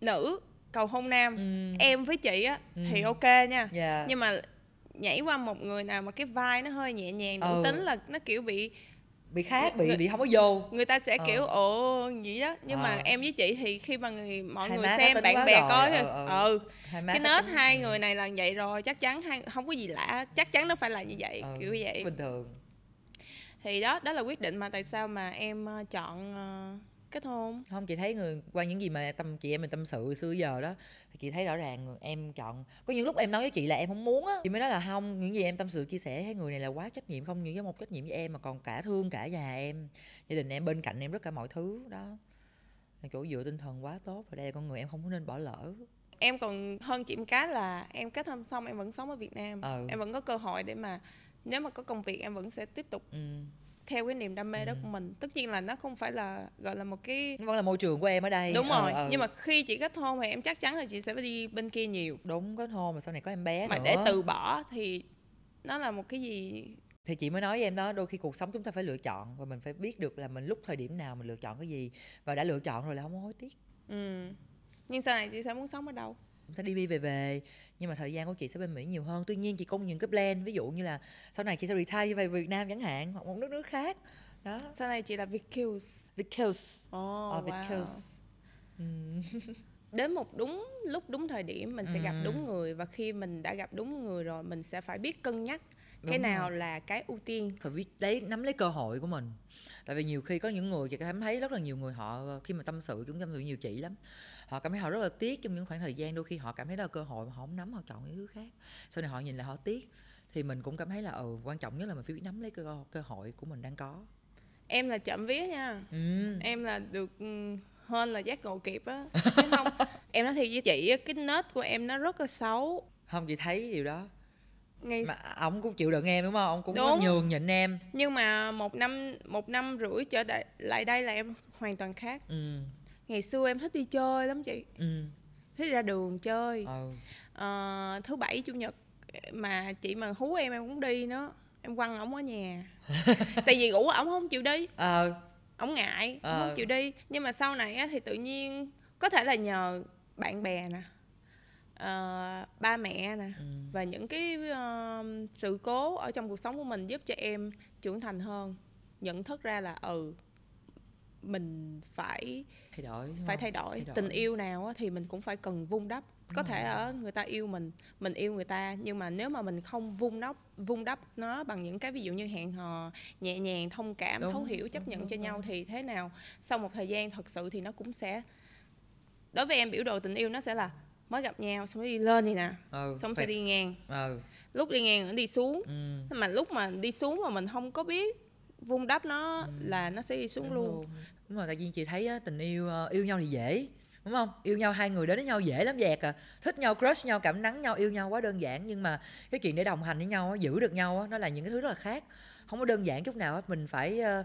nữ cầu hôn nam ừ. em với chị á ừ. thì ok nha yeah. Dạ. nhưng mà nhảy qua một người nào mà cái vai nó hơi nhẹ nhàng nữ ừ. tính là nó kiểu bị bị khác bị người, bị không có vô người ta sẽ ờ. kiểu ồ gì đó nhưng ờ. mà em với chị thì khi mà người mọi hai người xem bạn bè rồi. có ừ, ừ. ừ. cái nết hai ừ. người này là vậy rồi chắc chắn hai không có gì lạ chắc chắn nó phải là như vậy ừ. kiểu vậy bình thường thì đó đó là quyết định mà tại sao mà em ờ, chọn ờ, kết hôn không chị thấy người qua những gì mà tâm chị em mình tâm sự xưa giờ đó thì chị thấy rõ ràng em chọn có những lúc em nói với chị là em không muốn á chị mới nói là không những gì em tâm sự chia sẻ thấy người này là quá trách nhiệm không những cái một trách nhiệm với em mà còn cả thương cả nhà em gia đình em bên cạnh em rất cả mọi thứ đó là chỗ dựa tinh thần quá tốt rồi đây là con người em không có nên bỏ lỡ em còn hơn chị một cái là em kết hôn xong em vẫn sống ở việt nam ừ. em vẫn có cơ hội để mà nếu mà có công việc em vẫn sẽ tiếp tục ừ theo cái niềm đam mê ừ. đó của mình tất nhiên là nó không phải là gọi là một cái vẫn là môi trường của em ở đây đúng ờ, rồi ừ, ừ. nhưng mà khi chị kết hôn thì em chắc chắn là chị sẽ phải đi bên kia nhiều đúng kết hôn mà sau này có em bé mà nữa. để từ bỏ thì nó là một cái gì thì chị mới nói với em đó đôi khi cuộc sống chúng ta phải lựa chọn và mình phải biết được là mình lúc thời điểm nào mình lựa chọn cái gì và đã lựa chọn rồi là không có hối tiếc ừ nhưng sau này chị sẽ muốn sống ở đâu sẽ đi đi về về nhưng mà thời gian của chị sẽ bên mỹ nhiều hơn tuy nhiên chị cũng những cái plan ví dụ như là sau này chị sẽ retire về việt nam chẳng hạn hoặc một nước nước khác đó sau này chị là Vickills Vickills oh, oh ờ, Vickills wow. Ừ. đến một đúng lúc đúng thời điểm mình sẽ ừ. gặp đúng người và khi mình đã gặp đúng người rồi mình sẽ phải biết cân nhắc đúng cái nào là cái ưu tiên phải biết đấy nắm lấy cơ hội của mình tại vì nhiều khi có những người chị cảm thấy rất là nhiều người họ ờ, khi mà tâm sự cũng tâm sự nhiều chị lắm họ cảm thấy họ rất là tiếc trong những khoảng thời gian đôi khi họ cảm thấy đó là cơ hội mà họ không nắm họ chọn những thứ khác sau này họ nhìn lại họ tiếc thì mình cũng cảm thấy là ừ quan trọng nhất là mình phải biết nắm lấy cơ, cơ hội của mình đang có em là chậm vía nha ừ. em là được hơn là giác ngộ kịp á em nói thiệt với chị cái nết của em nó rất là xấu không chị thấy điều đó ngày mà ông cũng chịu đựng em đúng không ông cũng đúng. nhường nhịn em nhưng mà một năm một năm rưỡi trở lại đây là em hoàn toàn khác ừ. ngày xưa em thích đi chơi lắm chị ừ. thích ra đường chơi ừ. à, thứ bảy chủ nhật mà chị mà hú em em cũng đi nữa em quăng ổng ở nhà tại vì ngủ ổng không chịu đi ờ ổng ngại ờ. không chịu đi nhưng mà sau này thì tự nhiên có thể là nhờ bạn bè nè uh, ba mẹ nè ừ. và những cái uh, sự cố ở trong cuộc sống của mình giúp cho em trưởng thành hơn nhận thức ra là ừ mình phải thay đổi phải thay đổi. thay đổi tình yêu nào thì mình cũng phải cần vun đắp có ừ. thể ở người ta yêu mình mình yêu người ta nhưng mà nếu mà mình không vun đắp vun đắp nó bằng những cái ví dụ như hẹn hò nhẹ nhàng thông cảm đúng, thấu hiểu chấp đúng, nhận đúng, cho đúng. nhau thì thế nào sau một thời gian thật sự thì nó cũng sẽ đối với em biểu đồ tình yêu nó sẽ là mới gặp nhau xong nó đi lên thì nè ừ, xong phải... sẽ đi ngang ừ. lúc đi ngang nó đi xuống ừ. mà lúc mà đi xuống mà mình không có biết vung đắp nó ừ. là nó sẽ đi xuống đúng luôn rồi. đúng rồi tại vì chị thấy á, tình yêu ờ, yêu nhau thì dễ đúng không yêu nhau hai người đến với nhau dễ lắm dẹt à thích nhau crush nhau cảm nắng nhau yêu nhau quá đơn giản nhưng mà cái chuyện để đồng hành với nhau giữ được nhau nó là những cái thứ rất là khác không có đơn giản chút nào mình phải ờ,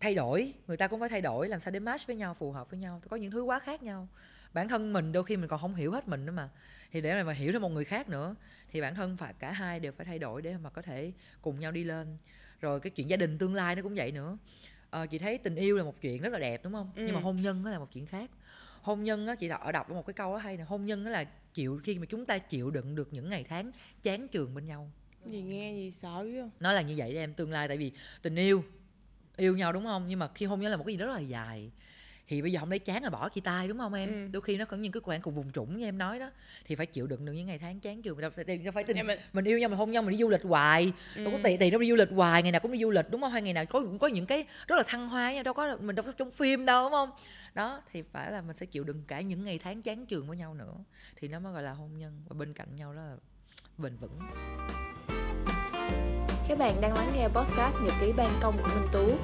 thay đổi người ta cũng phải thay đổi làm sao để match với nhau phù hợp với nhau có những thứ quá khác nhau bản thân mình đôi khi mình còn không hiểu hết mình nữa mà thì để mà hiểu thêm một người khác nữa thì bản thân phải cả hai đều phải thay đổi để mà có thể cùng nhau đi lên rồi cái chuyện gia đình tương lai nó cũng vậy nữa à, chị thấy tình yêu là một chuyện rất là đẹp đúng không ừ. nhưng mà ừ. hôn nhân nó là một chuyện khác hôn nhân á chị đọc ở đọc một cái câu đó hay là hôn nhân đó là chịu khi mà chúng ta chịu đựng được những ngày tháng chán trường bên nhau gì nghe gì sợ không nó là như vậy đó em tương lai tại vì tình yêu yêu nhau đúng không nhưng mà khi hôn nhân là một cái gì đó rất là dài thì bây giờ không lấy chán là bỏ chia tay đúng không em ừ. đôi khi nó có những cái quãng cùng vùng trũng như em nói đó thì phải chịu đựng được những ngày tháng chán chường mình phải, mình phải tin mình... mình yêu nhau mình hôn nhau mình đi du lịch hoài ừ. đâu có tiền tiền đâu đi du lịch hoài ngày nào cũng đi du lịch đúng không hay ngày nào có cũng có những cái rất là thăng hoa nha đâu có mình đâu có trong phim đâu đúng không đó thì phải là mình sẽ chịu đựng cả những ngày tháng chán chường với nhau nữa thì nó mới gọi là hôn nhân và bên cạnh nhau đó là bền vững các bạn đang lắng nghe podcast nhật ký ban công của Minh Tú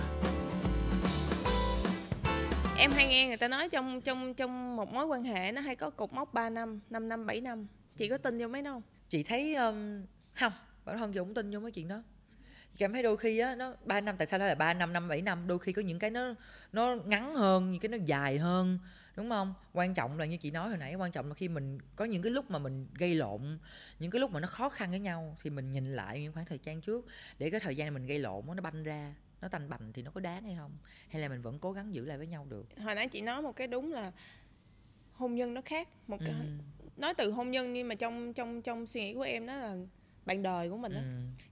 em hay nghe người ta nói trong trong trong một mối quan hệ nó hay có cột mốc 3 năm 5 năm 7 năm chị có tin vô mấy đâu chị thấy um, không bản thân chị cũng tin vô mấy chuyện đó chị cảm thấy đôi khi á nó ba năm tại sao nó là ba năm năm bảy năm đôi khi có những cái nó nó ngắn hơn những cái nó dài hơn đúng không quan trọng là như chị nói hồi nãy quan trọng là khi mình có những cái lúc mà mình gây lộn những cái lúc mà nó khó khăn với nhau thì mình nhìn lại những khoảng thời gian trước để cái thời gian này mình gây lộn nó banh ra nó tành bành thì nó có đáng hay không hay là mình vẫn cố gắng giữ lại với nhau được hồi nãy chị nói một cái đúng là hôn nhân nó khác một cái ừ. nói từ hôn nhân nhưng mà trong trong trong suy nghĩ của em đó là bạn đời của mình đó. Ừ.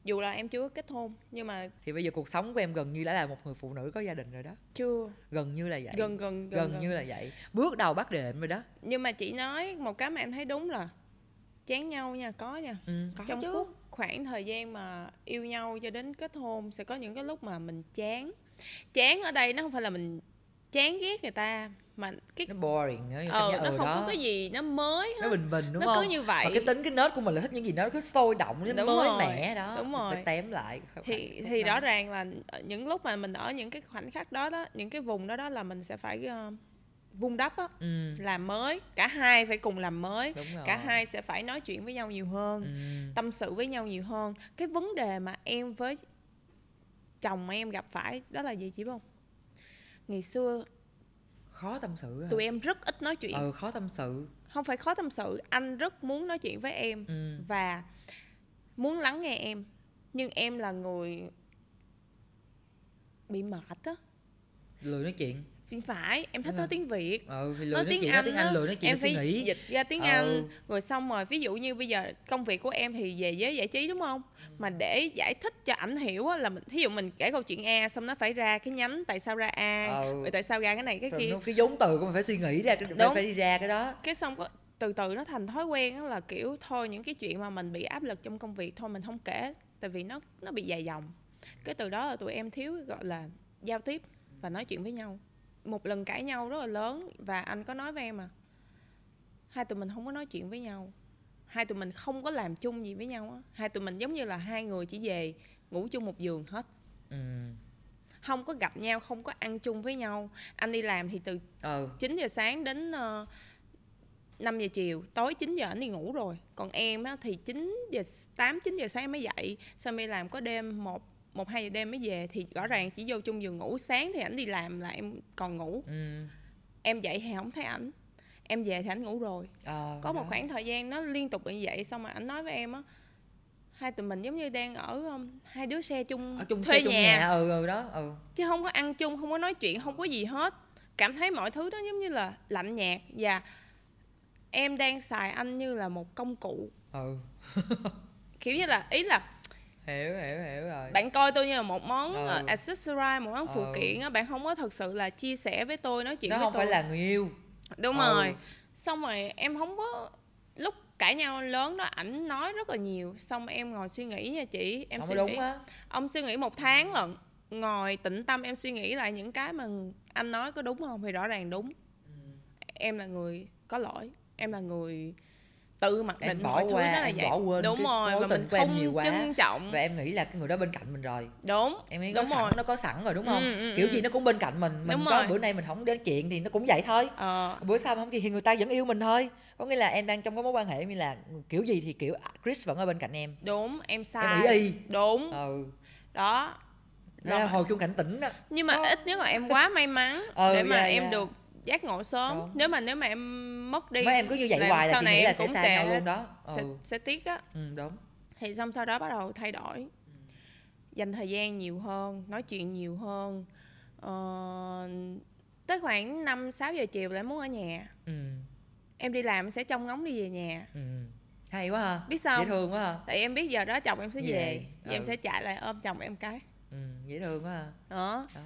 Dù là em chưa kết hôn nhưng mà thì bây giờ cuộc sống của em gần như đã là một người phụ nữ có gia đình rồi đó. Chưa. Gần như là vậy. Gần gần gần, gần, gần. như là vậy. Bước đầu bắt đệm rồi đó. Nhưng mà chị nói một cái mà em thấy đúng là chán nhau nha, có nha. Ừ, có trong chứ. phút khoảng thời gian mà yêu nhau cho đến kết hôn sẽ có những cái lúc mà mình chán chán ở đây nó không phải là mình chán ghét người ta mà cái nó boring ấy, ờ, nó ừ, không đó. có cái gì nó mới hết. nó bình bình đúng nó không nó cứ như vậy mà cái tính cái nết của mình là thích những gì nó cứ sôi động nó mới rồi. mẻ đó đúng rồi phải tém lại phải thì thì rõ ràng là những lúc mà mình ở những cái khoảnh khắc đó đó những cái vùng đó đó là mình sẽ phải uh, vung đắp á ừ. làm mới cả hai phải cùng làm mới cả hai sẽ phải nói chuyện với nhau nhiều hơn ừ. tâm sự với nhau nhiều hơn cái vấn đề mà em với chồng em gặp phải đó là gì chị không ngày xưa khó tâm sự hả? tụi em rất ít nói chuyện ừ khó tâm sự không phải khó tâm sự anh rất muốn nói chuyện với em ừ. và muốn lắng nghe em nhưng em là người bị mệt á lười nói chuyện phải em thích nói ừ. tiếng việt ừ, thì nói tiếng, nói, anh, nói tiếng anh lười nói chuyện em phải suy nghĩ dịch ra tiếng ừ. anh rồi xong rồi ví dụ như bây giờ công việc của em thì về giới giải trí đúng không ừ. mà để giải thích cho ảnh hiểu là mình thí dụ mình kể câu chuyện a xong nó phải ra cái nhánh tại sao ra a ừ. tại sao ra cái này cái rồi kia cái vốn từ cũng phải suy nghĩ ra phải, phải đi ra cái đó cái xong có từ từ nó thành thói quen là kiểu thôi những cái chuyện mà mình bị áp lực trong công việc thôi mình không kể tại vì nó nó bị dài dòng cái từ đó là tụi em thiếu gọi là giao tiếp và nói chuyện với nhau một lần cãi nhau rất là lớn và anh có nói với em mà hai tụi mình không có nói chuyện với nhau hai tụi mình không có làm chung gì với nhau á hai tụi mình giống như là hai người chỉ về ngủ chung một giường hết ừ. không có gặp nhau không có ăn chung với nhau anh đi làm thì từ ừ. 9 giờ sáng đến uh, ờ, 5 giờ chiều tối 9 giờ anh đi ngủ rồi còn em á, thì 9 giờ 8 9 giờ sáng mới dậy xong đi làm có đêm một một hai giờ đêm mới về thì rõ ràng chỉ vô chung giường ngủ sáng thì ảnh đi làm là em còn ngủ ừ. em dậy thì không thấy ảnh em về thì ảnh ngủ rồi à, có đó. một khoảng thời gian nó liên tục như vậy xong mà ảnh nói với em á hai tụi mình giống như đang ở um, hai đứa xe chung, ở chung thuê xe chung nhà. nhà ừ ừ đó ừ chứ không có ăn chung không có nói chuyện không có gì hết cảm thấy mọi thứ đó giống như là lạnh nhạt và em đang xài anh như là một công cụ ừ kiểu như là ý là hiểu hiểu hiểu rồi bạn coi tôi như là một món ừ. À, accessory một món phụ ừ. kiện á bạn không có thật sự là chia sẻ với tôi nói chuyện nó với không tôi. phải là người yêu đúng ừ. rồi xong rồi em không có lúc cãi nhau lớn đó ảnh nói rất là nhiều xong em ngồi suy nghĩ nha chị em không suy đúng nghĩ á. ông suy nghĩ một tháng lận ngồi tĩnh tâm em suy nghĩ lại những cái mà anh nói có đúng không thì rõ ràng đúng ừ. em là người có lỗi em là người tự mặc định em bỏ mọi qua, thứ đó là em vậy bỏ quên đúng rồi và mình không nhiều quá trân trọng và em nghĩ là cái người đó bên cạnh mình rồi đúng em nghĩ đúng có rồi. sẵn nó có sẵn rồi đúng ừ, không ừ, ừ, kiểu gì nó cũng bên cạnh mình mình đúng có rồi. bữa nay mình không đến chuyện thì nó cũng vậy thôi ờ. bữa sau không thì người ta vẫn yêu mình thôi có nghĩa là em đang trong cái mối quan hệ như là kiểu gì thì kiểu Chris vẫn ở bên cạnh em đúng em sai em nghĩ y đúng ừ đó là hồi chung cảnh tỉnh đó nhưng mà đó. ít nhất là em quá may mắn ừ, để mà dạ, em dạ. được giác ngộ sớm Đúng. Ờ. nếu mà nếu mà em mất đi Mấy em cứ như vậy hoài là sau này là sẽ cũng sẽ, nhau luôn đó ừ. sẽ, sẽ tiếc á ừ, đúng thì xong sau đó bắt đầu thay đổi dành thời gian nhiều hơn nói chuyện nhiều hơn ờ, tới khoảng 5 6 giờ chiều là muốn ở nhà ừ. em đi làm sẽ trông ngóng đi về nhà ừ. hay quá ha biết sao dễ thương quá ha tại em biết giờ đó chồng em sẽ về, về. Ừ. em sẽ chạy lại ôm chồng em cái ừ, dễ thương quá ha đó, đó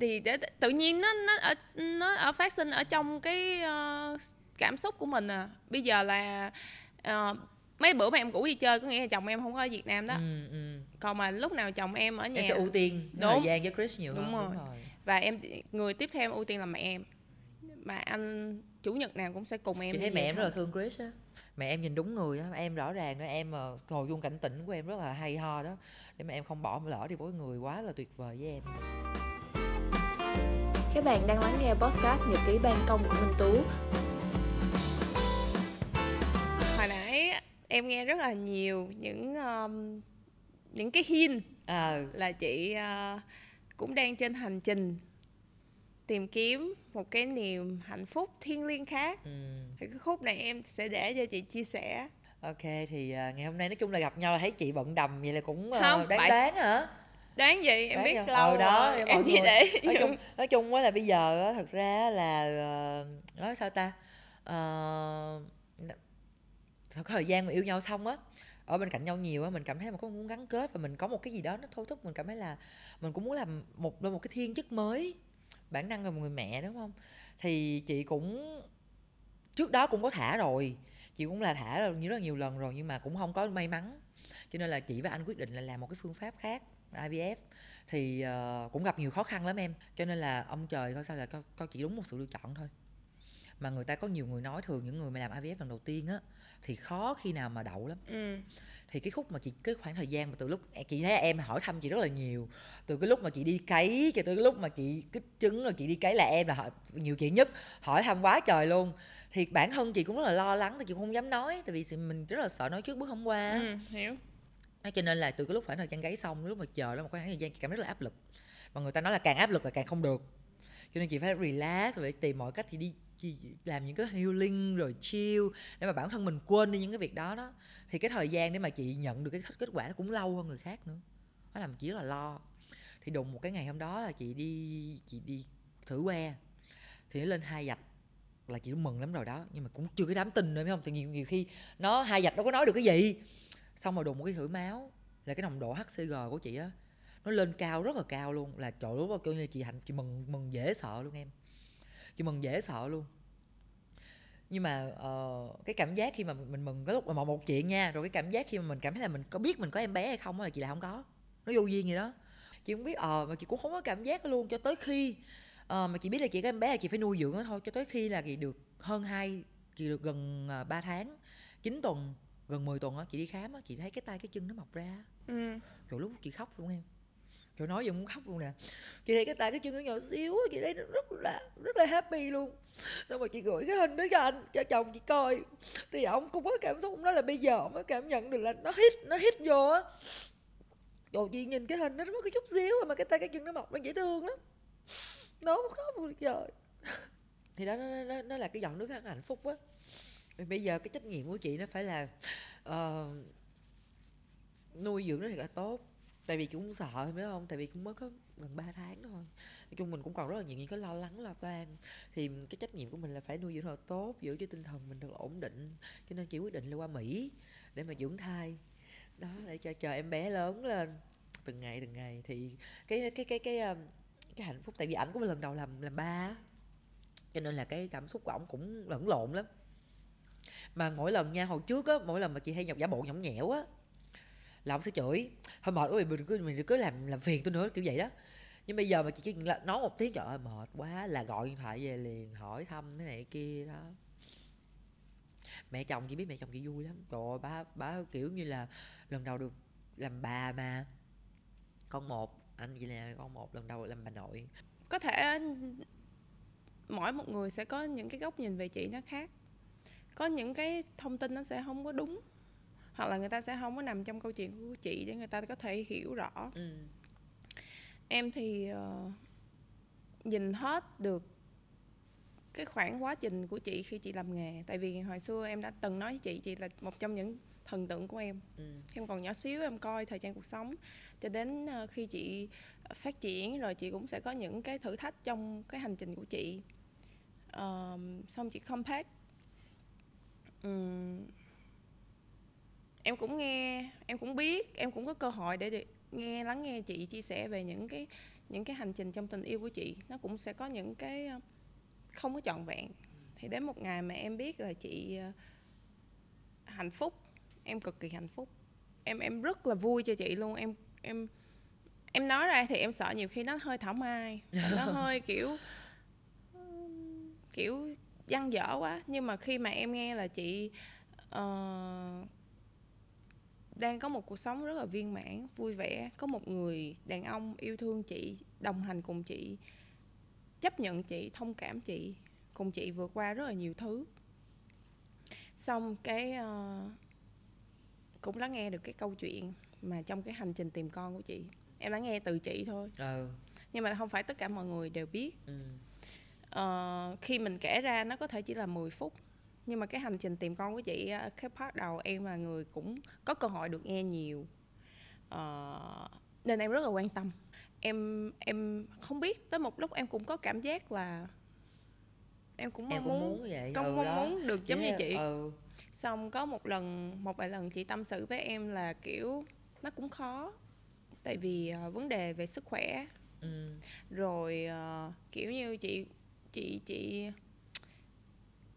thì tự nhiên nó nó ở nó ở phát sinh ở trong cái uh, cảm xúc của mình à bây giờ là uh, mấy bữa mà em ngủ đi chơi có nghĩa là chồng em không có ở Việt Nam đó ừ, ừ. còn mà lúc nào chồng em ở nhà em sẽ ưu tiên đúng. thời gian với Chris nhiều đúng hơn rồi. đúng rồi và em người tiếp theo ưu tiên là mẹ em mà anh chủ nhật nào cũng sẽ cùng em chị thấy mẹ em rất là thương Chris á mẹ em nhìn đúng người á em rõ ràng đó em hồi ờ, dung cảnh tỉnh của em rất là hay ho đó để mà em không bỏ lỡ đi mỗi người quá là tuyệt vời với em các bạn đang lắng nghe podcast Nhật ký ban công của Minh Tú. Hồi nãy em nghe rất là nhiều những um, những cái hint à. là chị uh, cũng đang trên hành trình tìm kiếm một cái niềm hạnh phúc thiêng liêng khác. Ừ. Thì cái khúc này em sẽ để cho chị chia sẻ ok thì uh, ngày hôm nay nói chung là gặp nhau là thấy chị bận đầm vậy là cũng uh, không, đáng phải, đáng hả đáng gì em đáng biết không? lâu ừ, đó rồi. em chỉ để nói chung nói chung á là bây giờ thật ra là ờ, nói sao ta uh, thời gian mà yêu nhau xong á ở bên cạnh nhau nhiều á mình cảm thấy mình có muốn gắn kết và mình có một cái gì đó nó thôi thúc mình cảm thấy là mình cũng muốn làm một một cái thiên chức mới bản năng là một người mẹ đúng không thì chị cũng trước đó cũng có thả rồi chị cũng là thả rất là nhiều lần rồi nhưng mà cũng không có may mắn cho nên là chị và anh quyết định là làm một cái phương pháp khác IVF thì uh, cũng gặp nhiều khó khăn lắm em cho nên là ông trời coi sao là coi, chỉ đúng một sự lựa chọn thôi mà người ta có nhiều người nói thường những người mà làm IVF lần đầu tiên á thì khó khi nào mà đậu lắm ừ. thì cái khúc mà chị cái khoảng thời gian mà từ lúc à, chị thấy em hỏi thăm chị rất là nhiều từ cái lúc mà chị đi cấy cho tới cái lúc mà chị kích trứng rồi chị đi cấy là em là hỏi, nhiều chuyện nhất hỏi thăm quá trời luôn thì bản thân chị cũng rất là lo lắng thì chị không dám nói tại vì mình rất là sợ nói trước bước hôm qua ừ, hiểu cho nên là từ cái lúc khoảng thời gian gáy xong lúc mà chờ đó một khoảng thời gian chị cảm rất là áp lực mà người ta nói là càng áp lực là càng không được cho nên chị phải relax rồi tìm mọi cách thì đi chị làm những cái healing rồi chill để mà bản thân mình quên đi những cái việc đó đó thì cái thời gian để mà chị nhận được cái kết quả nó cũng lâu hơn người khác nữa nó làm chị rất là lo thì đùng một cái ngày hôm đó là chị đi chị đi thử que thì nó lên hai dạch là chị mừng lắm rồi đó nhưng mà cũng chưa cái đám tin nữa phải không tự nhiên nhiều khi nó hai dạch đâu có nói được cái gì xong rồi đùng một cái thử máu là cái nồng độ hcg của chị á nó lên cao rất là cao luôn là chỗ lúc đó kiểu như chị hạnh chị mừng mừng dễ sợ luôn em chị mừng dễ sợ luôn nhưng mà uh, cái cảm giác khi mà mình mừng cái lúc mà một chuyện nha rồi cái cảm giác khi mà mình cảm thấy là mình có biết mình có em bé hay không là chị là không có nó vô duyên gì đó chị không biết ờ uh, mà chị cũng không có cảm giác luôn cho tới khi uh, mà chị biết là chị có em bé là chị phải nuôi dưỡng nó thôi cho tới khi là chị được hơn hai chị được gần 3 ờ, tháng 9 tuần gần 10 tuần á chị đi khám á chị thấy cái tay cái chân nó mọc ra ừ. rồi lúc chị khóc luôn em rồi nói gì cũng khóc luôn nè chị thấy cái tay cái chân nó nhỏ xíu chị thấy nó rất là rất là happy luôn xong rồi chị gửi cái hình đó cho anh cho chồng chị coi thì ông cũng có cảm xúc đó là bây giờ mới cảm nhận được là nó hít nó hít vô á rồi chị nhìn cái hình nó có cái chút xíu à, mà cái tay cái chân nó mọc nó dễ thương lắm nó khóc rồi trời thì đó nó, nó, nó là cái giọng nước hạnh phúc á bây giờ cái trách nhiệm của chị nó phải là uh, nuôi dưỡng nó thật là tốt tại vì cũng sợ phải không tại vì cũng mới có gần 3 tháng thôi nói chung mình cũng còn rất là nhiều những cái lo lắng lo toan thì cái trách nhiệm của mình là phải nuôi dưỡng họ tốt giữ cho tinh thần mình được ổn định cho nên chị quyết định là qua mỹ để mà dưỡng thai đó để cho chờ em bé lớn lên từng ngày từng ngày thì cái cái cái cái cái, cái hạnh phúc tại vì ảnh cũng lần đầu làm làm ba cho nên là cái cảm xúc của ổng cũng lẫn lộn lắm mà mỗi lần nha hồi trước á mỗi lần mà chị hay nhọc giả bộ nhõng nhẽo á là ông sẽ chửi thôi mệt quá mình, cứ mình cứ làm làm phiền tôi nữa kiểu vậy đó nhưng bây giờ mà chị chỉ nói một tiếng trời ơi mệt quá là gọi điện thoại về liền hỏi thăm thế này kia đó mẹ chồng chị biết mẹ chồng chị vui lắm rồi bà bà kiểu như là lần đầu được làm bà mà con một anh chị là con một lần đầu làm bà nội có thể mỗi một người sẽ có những cái góc nhìn về chị nó khác có những cái thông tin nó sẽ không có đúng hoặc là người ta sẽ không có nằm trong câu chuyện của chị để người ta có thể hiểu rõ ừ. em thì uh, nhìn hết được cái khoảng quá trình của chị khi chị làm nghề tại vì hồi xưa em đã từng nói với chị chị là một trong những thần tượng của em ừ. em còn nhỏ xíu em coi thời gian cuộc sống cho đến ờ, khi chị phát triển rồi chị cũng sẽ có những cái thử thách trong cái hành trình của chị uh, xong chị compact um, em cũng nghe em cũng biết em cũng có cơ hội để được nghe lắng nghe chị chia sẻ về những cái những cái hành trình trong tình yêu của chị nó cũng sẽ có những cái ờ, không có trọn vẹn thì đến một ngày mà em biết là chị ờ, hạnh phúc em cực kỳ hạnh phúc em em rất là vui cho chị luôn em em em nói ra thì em sợ nhiều khi nó hơi thảo mai nó hơi kiểu kiểu dăng dở quá nhưng mà khi mà em nghe là chị uh, đang có một cuộc sống rất là viên mãn vui vẻ có một người đàn ông yêu thương chị đồng hành cùng chị chấp nhận chị thông cảm chị cùng chị vượt qua rất là nhiều thứ xong cái uh, cũng đã nghe được cái câu chuyện mà trong cái hành trình tìm con của chị em đã nghe từ chị thôi ừ. nhưng mà không phải tất cả mọi người đều biết ừ uh, khi mình kể ra nó có thể chỉ là 10 phút nhưng mà cái hành trình tìm con của chị cái part đầu em là người cũng có cơ hội được nghe nhiều uh, nên em rất là quan tâm em em không biết tới một lúc em cũng có cảm giác là em cũng mong em cũng muốn, muốn ừ, mong đó. muốn được giống yeah. như chị ừ. xong có một lần một vài lần chị tâm sự với em là kiểu nó cũng khó tại vì uh, vấn đề về sức khỏe ừ. rồi uh, kiểu như chị chị chị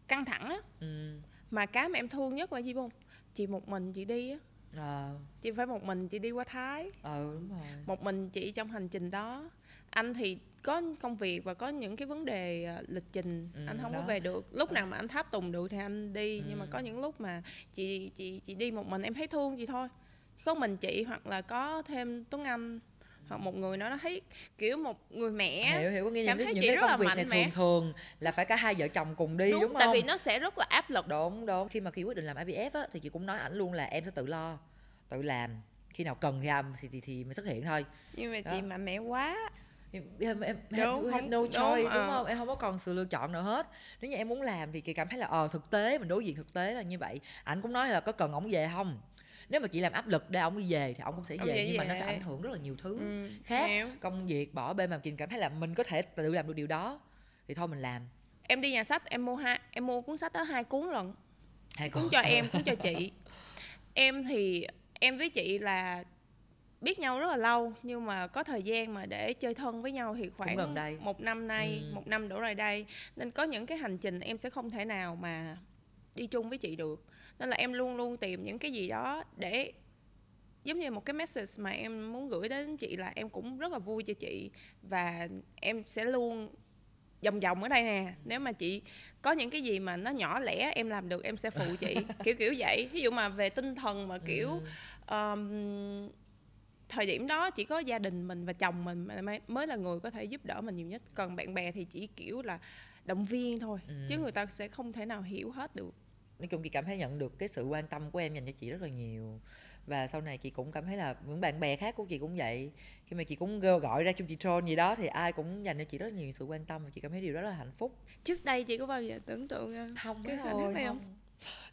căng thẳng á ừ. mà cái mà em thương nhất là gì không chị một mình chị đi á à. chị phải một mình chị đi qua thái ừ đúng rồi một mình chị trong hành trình đó anh thì có công việc và có những cái vấn đề ờ, lịch trình ừ, anh không đó. có về được lúc ờ. nào mà anh tháp tùng được thì anh đi ừ. nhưng mà có những lúc mà chị chị chị đi một mình em thấy thương chị thôi có mình chị hoặc là có thêm tuấn anh hoặc một người nó nó thấy kiểu một người mẹ hiểu hiểu nghĩa cảm thấy những cái công việc này mẹ. thường thường là phải cả hai vợ chồng cùng đi đúng, đúng không tại vì nó sẽ rất là áp lực đúng đúng khi mà khi quyết định làm IVF á, thì chị cũng nói ảnh luôn là em sẽ tự lo tự làm khi nào cần thì làm thì thì, thì mới xuất hiện thôi nhưng mà Đó. chị mà mẹ quá em em, em đúng, have, no choice đúng, đúng ờ. à. không em không có còn sự lựa chọn nào hết nếu như em muốn làm thì chị cảm thấy là ờ thực tế mình đối diện thực tế là như vậy ảnh cũng nói là có cần ổng về không nếu mà chị làm áp lực để ông đi về thì ông cũng sẽ về vậy nhưng mà nó sẽ ảnh hưởng rất là nhiều thứ ừ, khác hiểu. công việc bỏ bê mà chị cảm thấy là mình có thể tự làm được điều đó thì thôi mình làm em đi nhà sách em mua hai em mua cuốn sách đó hai cuốn lần hai cuốn cho em cuốn cho chị em thì em với chị là biết nhau rất là lâu nhưng mà có thời gian mà để chơi thân với nhau thì khoảng gần đây. một năm nay ừ. một năm đổ lại đây nên có những cái hành trình em sẽ không thể nào mà đi chung với chị được nên là em luôn luôn tìm những cái gì đó để giống như một cái message mà em muốn gửi đến chị là em cũng rất là vui cho chị và em sẽ luôn vòng vòng ở đây nè nếu mà chị có những cái gì mà nó nhỏ lẻ em làm được em sẽ phụ chị kiểu kiểu vậy ví dụ mà về tinh thần mà ừ. kiểu um, thời điểm đó chỉ có gia đình mình và chồng mình mới là người có thể giúp đỡ mình nhiều nhất còn bạn bè thì chỉ kiểu là động viên thôi ừ. chứ người ta sẽ không thể nào hiểu hết được nói chung chị cảm thấy nhận được cái sự quan tâm của em dành cho chị rất là nhiều và sau này chị cũng cảm thấy là những bạn bè khác của chị cũng vậy khi mà chị cũng gọi ra chung chị troll gì đó thì ai cũng dành cho chị rất là nhiều sự quan tâm và chị cảm thấy điều đó là hạnh phúc trước đây chị có bao giờ tưởng tượng ờ, không cái thôi, này không,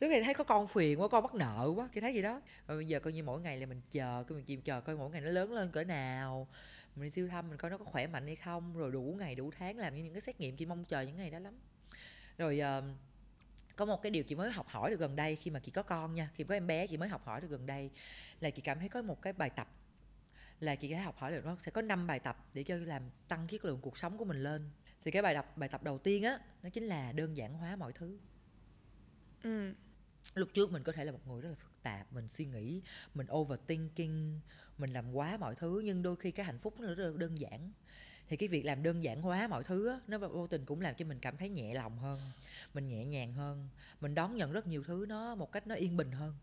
lúc này thấy có con phiền quá con bắt nợ quá chị thấy gì đó rồi bây giờ coi như mỗi ngày là mình chờ cái mình chìm chờ coi mỗi ngày nó lớn lên cỡ nào mình siêu thăm mình coi nó có khỏe mạnh hay không rồi đủ ngày đủ tháng làm những cái xét nghiệm chị mong chờ những ngày đó lắm rồi uh, có một cái điều chị mới học hỏi được gần đây khi mà chị có con nha khi có em bé chị mới học hỏi được gần đây là chị cảm thấy có một cái bài tập là chị sẽ học hỏi được nó sẽ có 5 bài tập để cho làm tăng chất lượng cuộc sống của mình lên thì cái bài tập bài tập đầu tiên á nó chính là đơn giản hóa mọi thứ ừ. lúc trước mình có thể là một người rất là phức tạp mình suy nghĩ mình overthinking mình làm quá mọi thứ nhưng đôi khi cái hạnh phúc nó rất là đơn giản thì cái việc làm đơn giản hóa mọi thứ á, nó vô tình cũng làm cho mình cảm thấy nhẹ lòng hơn mình nhẹ nhàng hơn mình đón nhận rất nhiều thứ nó một cách nó yên bình hơn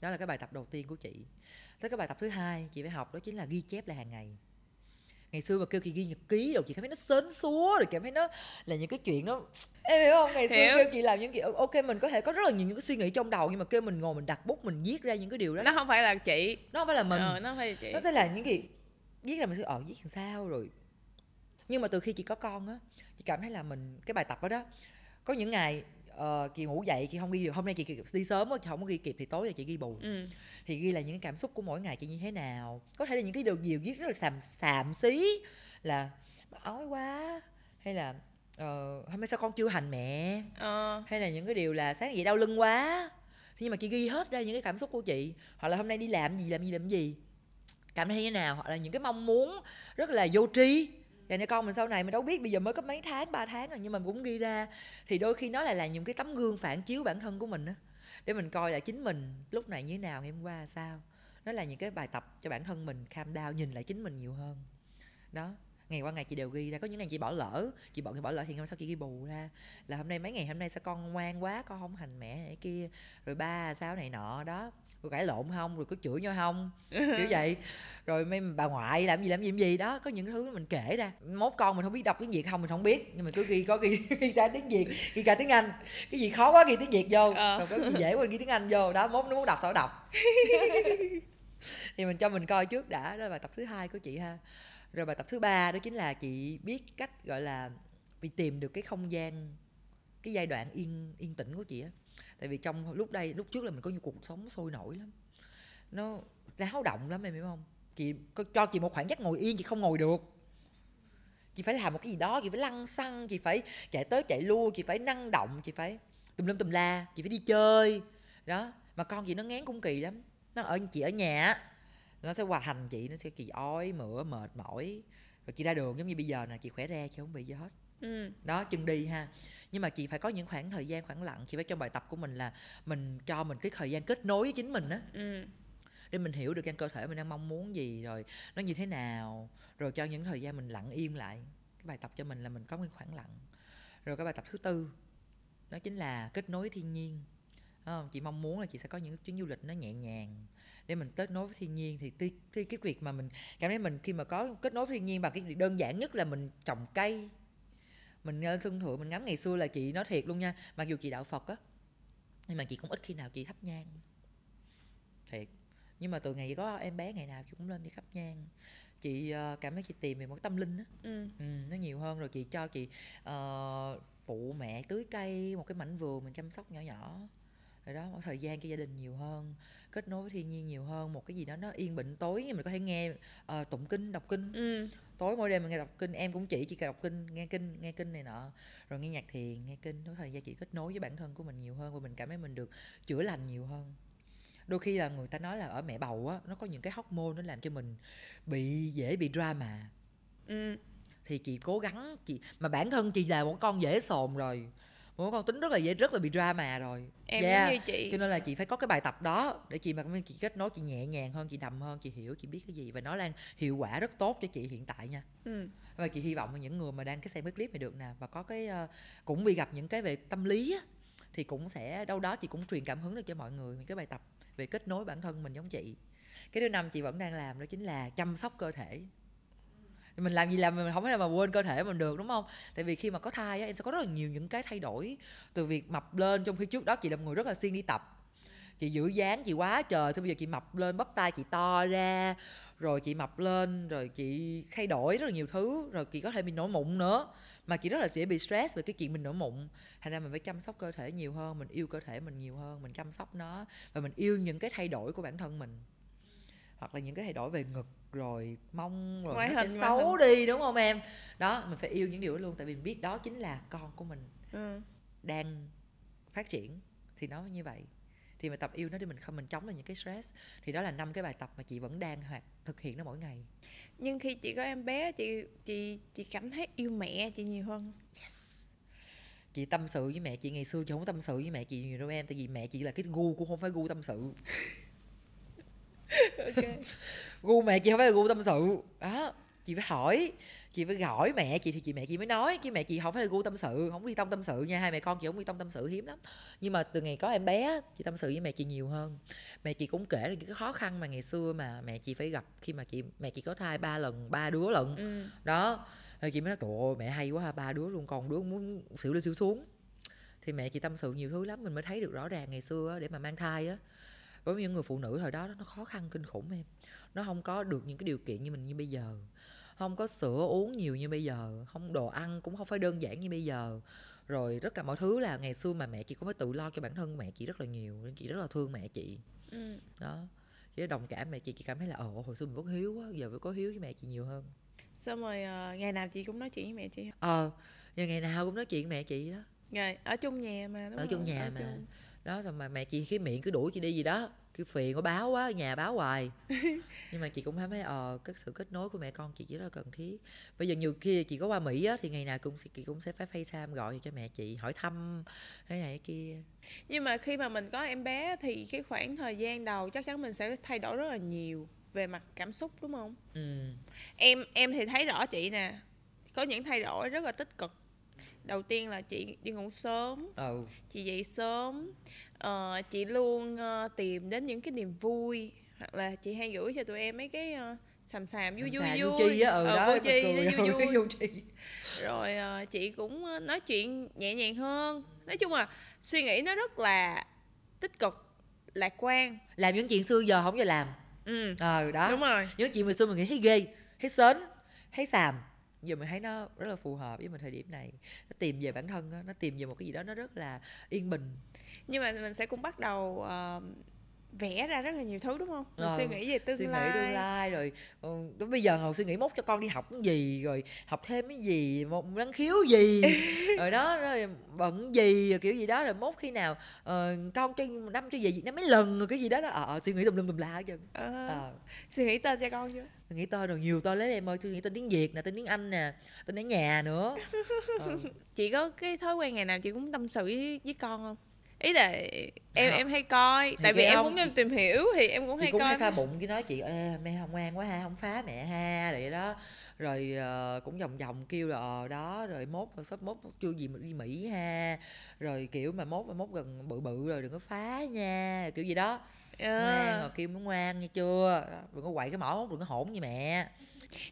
đó là cái bài tập đầu tiên của chị tới cái bài tập thứ hai chị phải học đó chính là ghi chép lại hàng ngày ngày xưa mà kêu chị ghi nhật ký đâu chị cảm thấy nó sến súa rồi cảm thấy nó là những cái chuyện nó em hiểu không ngày xưa hiểu. kêu chị làm những chuyện ok mình có thể có rất là nhiều những cái suy nghĩ trong đầu nhưng mà kêu mình ngồi mình đặt bút mình viết ra những cái điều đó nó không phải là chị nó không phải là mình ờ, nó phải là chị nó sẽ là những cái viết ra mình sẽ ở ờ, viết làm sao rồi nhưng mà từ khi chị có con á chị cảm thấy là mình cái bài tập đó đó có những ngày uh, chị ngủ dậy chị không ghi được hôm nay chị đi sớm chị không có ghi kịp thì tối giờ chị ghi bù ừ. thì ghi là những cảm xúc của mỗi ngày chị như thế nào có thể là những cái điều nhiều viết rất là xàm xàm xí là ói quá hay là ờ, hôm nay sao con chưa hành mẹ ờ. hay là những cái điều là sáng dậy đau lưng quá nhưng mà chị ghi hết ra những cái cảm xúc của chị hoặc là hôm nay đi làm gì làm gì làm gì cảm thấy như thế nào hoặc là những cái mong muốn rất là vô tri và dạ, cho con mình sau này mình đâu biết bây giờ mới có mấy tháng ba tháng rồi nhưng mà cũng ghi ra thì đôi khi nó lại là những cái tấm gương phản chiếu bản thân của mình á để mình coi là chính mình lúc này như thế nào ngày hôm qua sao nó là những cái bài tập cho bản thân mình calm down nhìn lại chính mình nhiều hơn đó ngày qua ngày chị đều ghi ra có những ngày chị bỏ lỡ chị bỏ chị bỏ lỡ thì hôm sau chị ghi bù ra là hôm nay mấy ngày hôm nay sao con ngoan quá con không hành mẹ này kia rồi ba sao này nọ đó có cãi lộn không rồi có chửi nhau không kiểu vậy rồi mấy bà ngoại làm gì làm gì làm gì đó có những thứ mình kể ra mốt con mình không biết đọc tiếng việt không mình không biết nhưng mà cứ ghi có ghi, ghi ra tiếng việt ghi cả tiếng anh cái gì khó quá ghi tiếng việt vô ờ. rồi có gì dễ quá ghi tiếng anh vô đó mốt nó muốn đọc tao đọc thì mình cho mình coi trước đã đó là bài tập thứ hai của chị ha rồi bài tập thứ ba đó chính là chị biết cách gọi là vì tìm được cái không gian cái giai đoạn yên yên tĩnh của chị á tại vì trong lúc đây lúc trước là mình có nhiều cuộc sống sôi nổi lắm nó láo động lắm em hiểu không chị cho chị một khoảng cách ngồi yên chị không ngồi được chị phải làm một cái gì đó chị phải lăn xăng chị phải chạy tới chạy lui chị phải năng động chị phải tùm lum tùm la chị phải đi chơi đó mà con chị nó ngán cũng kỳ lắm nó ở chị ở nhà nó sẽ hòa hành chị nó sẽ kỳ ói mửa mệt mỏi rồi chị ra đường giống như bây giờ nè chị khỏe ra chị không bị gì hết ừ. đó chân đi ha nhưng mà chị phải có những khoảng thời gian khoảng lặng chị phải trong bài tập của mình là mình cho mình cái thời gian kết nối với chính mình á ừ. để mình hiểu được căn cơ thể mình đang mong muốn gì rồi nó như thế nào rồi cho những thời gian mình lặng im lại cái bài tập cho mình là mình có cái khoảng lặng rồi cái bài tập thứ tư đó chính là kết nối thiên nhiên không? chị mong muốn là chị sẽ có những chuyến du lịch nó nhẹ nhàng để mình kết nối với thiên nhiên thì tuy, cái việc mà mình cảm thấy mình khi mà có kết nối với thiên nhiên bằng cái đơn giản nhất là mình trồng cây mình lên ờ, sân thượng mình ngắm ngày xưa là chị nói thiệt luôn nha mặc dù chị đạo phật á nhưng mà chị cũng ít khi nào chị thắp nhang thiệt nhưng mà từ ngày có em bé ngày nào chị cũng lên đi thắp nhang chị ờ, cảm thấy chị tìm về một tâm linh á ừ. ừ, nó nhiều hơn rồi chị cho chị uh, phụ mẹ tưới cây một cái mảnh vườn mình chăm sóc nhỏ nhỏ rồi đó có thời gian cho gia đình nhiều hơn kết nối với thiên nhiên nhiều hơn một cái gì đó nó yên bình tối mình có thể nghe uh, tụng kinh đọc kinh ừ. tối mỗi đêm mình nghe đọc kinh em cũng chỉ chỉ đọc kinh nghe kinh nghe kinh này nọ rồi nghe nhạc thiền nghe kinh có thời gian chị kết nối với bản thân của mình nhiều hơn và mình cảm thấy mình được chữa lành nhiều hơn đôi khi là người ta nói là ở mẹ bầu á nó có những cái hormone nó làm cho mình bị dễ bị drama ừ. thì chị cố gắng chị mà bản thân chị là một con dễ sồn rồi ủa con tính rất là dễ rất là bị drama rồi em yeah. như chị cho nên là chị phải có cái bài tập đó để chị mà chị kết nối chị nhẹ nhàng hơn chị đầm hơn chị hiểu chị biết cái gì và nó đang hiệu quả rất tốt cho chị hiện tại nha ừ. và chị hy vọng là những người mà đang cái xem cái clip này được nè và có cái uh, cũng bị gặp những cái về tâm lý á, thì cũng sẽ đâu đó chị cũng truyền cảm hứng được cho mọi người những cái bài tập về kết nối bản thân mình giống chị cái thứ năm chị vẫn đang làm đó chính là chăm sóc cơ thể mình làm gì làm mình không thể nào mà quên cơ thể mình được đúng không tại vì khi mà có thai á em sẽ có rất là nhiều những cái thay đổi từ việc mập lên trong khi trước đó chị là một người rất là siêng đi tập chị giữ dáng chị quá trời thôi bây giờ chị mập lên bắp tay chị to ra rồi chị mập lên rồi chị thay đổi rất là nhiều thứ rồi chị có thể bị nổi mụn nữa mà chị rất là dễ bị stress về cái chuyện mình nổi mụn Hay là mình phải chăm sóc cơ thể nhiều hơn mình yêu cơ thể mình nhiều hơn mình chăm sóc nó và mình yêu những cái thay đổi của bản thân mình hoặc là những cái thay đổi về ngực rồi mong rồi ngoại nó hình, sẽ xấu hình. đi đúng không em đó mình phải yêu những điều đó luôn tại vì mình biết đó chính là con của mình ừ. đang phát triển thì nó như vậy thì mình tập yêu nó để mình không mình chống lại những cái stress thì đó là năm cái bài tập mà chị vẫn đang hoạt thực hiện nó mỗi ngày nhưng khi chị có em bé chị chị chị cảm thấy yêu mẹ chị nhiều hơn yes chị tâm sự với mẹ chị ngày xưa chị không có tâm sự với mẹ chị nhiều đâu em tại vì mẹ chị là cái gu cũng không phải gu tâm sự gu mẹ chị không phải là gu tâm sự đó chị phải hỏi chị phải gọi mẹ chị thì chị mẹ chị mới nói chứ mẹ chị không phải là gu tâm sự không đi tâm tâm sự nha hai mẹ con chị không đi tâm tâm sự hiếm lắm nhưng mà từ ngày có em bé chị tâm sự với mẹ chị nhiều hơn mẹ chị cũng kể những cái khó khăn mà ngày xưa mà mẹ chị phải gặp khi mà chị mẹ chị có thai ba lần ba đứa lần ừ. đó rồi chị mới nói trời mẹ hay quá ha ba đứa luôn còn đứa muốn xỉu lên xỉu xuống thì mẹ chị tâm sự nhiều thứ lắm mình mới thấy được rõ ràng ngày xưa để mà mang thai á với những người phụ nữ thời đó nó khó khăn kinh khủng em nó không có được những cái điều kiện như mình như bây giờ không có sữa uống nhiều như bây giờ không đồ ăn cũng không phải đơn giản như bây giờ rồi rất cả mọi thứ là ngày xưa mà mẹ chị cũng phải tự lo cho bản thân mẹ chị rất là nhiều nên chị rất là thương mẹ chị ừ. đó chị đồng cảm mẹ chị chị cảm thấy là ồ ờ, hồi xưa mình bất hiếu quá giờ mới có hiếu với mẹ chị nhiều hơn xong rồi uh, ngày nào chị cũng nói chuyện với mẹ chị ờ à, ngày nào cũng nói chuyện với mẹ chị đó rồi ở chung nhà mà đúng ở không? chung nhà ở mà chung đó rồi mà mẹ chị cái miệng cứ đuổi chị đi gì đó cứ phiền có báo quá nhà báo hoài nhưng mà chị cũng thấy mấy ờ cái sự kết nối của mẹ con chị chỉ rất là cần thiết bây giờ nhiều khi chị có qua mỹ á thì ngày nào cũng chị cũng sẽ phải facetime gọi cho mẹ chị hỏi thăm thế này thế kia nhưng mà khi mà mình có em bé thì cái khoảng thời gian đầu chắc chắn mình sẽ thay đổi rất là nhiều về mặt cảm xúc đúng không ừ. em em thì thấy rõ chị nè có những thay đổi rất là tích cực đầu tiên là chị đi ngủ sớm ừ. chị dậy sớm uh, chị luôn uh, tìm đến những cái niềm vui hoặc là chị hay gửi cho tụi em mấy cái uh, ờ, sàm sàm vui vui vui chi á ừ, đó chi ừ, vui vui vui chi rồi uh, chị cũng nói chuyện nhẹ nhàng hơn nói chung là suy nghĩ nó rất là tích cực lạc quan làm những chuyện xưa giờ không giờ làm ừ ờ đó đúng rồi những chuyện hồi xưa mình nghĩ thấy ghê thấy sến thấy sàm giờ mình thấy nó rất là phù hợp với mình thời điểm này nó tìm về bản thân nó, tìm về một cái gì đó nó rất là yên bình nhưng mà mình sẽ cũng bắt đầu uh vẽ ra rất là nhiều thứ đúng không rồi ờ, suy nghĩ về tương suy lai nghĩ tương lai rồi ừ, đúng bây giờ ngồi suy nghĩ mốt cho con đi học cái gì rồi học thêm cái gì một năng khiếu gì rồi đó rồi bận gì rồi kiểu gì đó rồi mốt khi nào uh, con cho năm cho về việt nam mấy lần rồi cái gì đó đó ờ, ờ suy nghĩ tùm lum tùm la hết trơn suy nghĩ tên cho con chưa nghĩ tên rồi nhiều tên lấy em ơi suy nghĩ tên tiếng việt nè tên tiếng anh nè tên ở nhà nữa ờ. chị có cái thói quen ngày nào chị cũng tâm sự với, với con không ý là em em hay coi thì tại vì em cũng em tìm hiểu thì em cũng hay cũng coi hay xa bụng cái nói chị ê mẹ không ngoan quá ha không phá mẹ ha vậy đó rồi uh, cũng vòng vòng kêu là ờ, đó rồi mốt sắp mốt chưa gì mà đi mỹ ha rồi kiểu mà mốt mốt gần bự bự rồi đừng có phá nha kiểu gì đó yeah. Ờ. ngoan rồi kêu muốn ngoan nghe chưa đừng có quậy cái mỏ đừng có hỗn như mẹ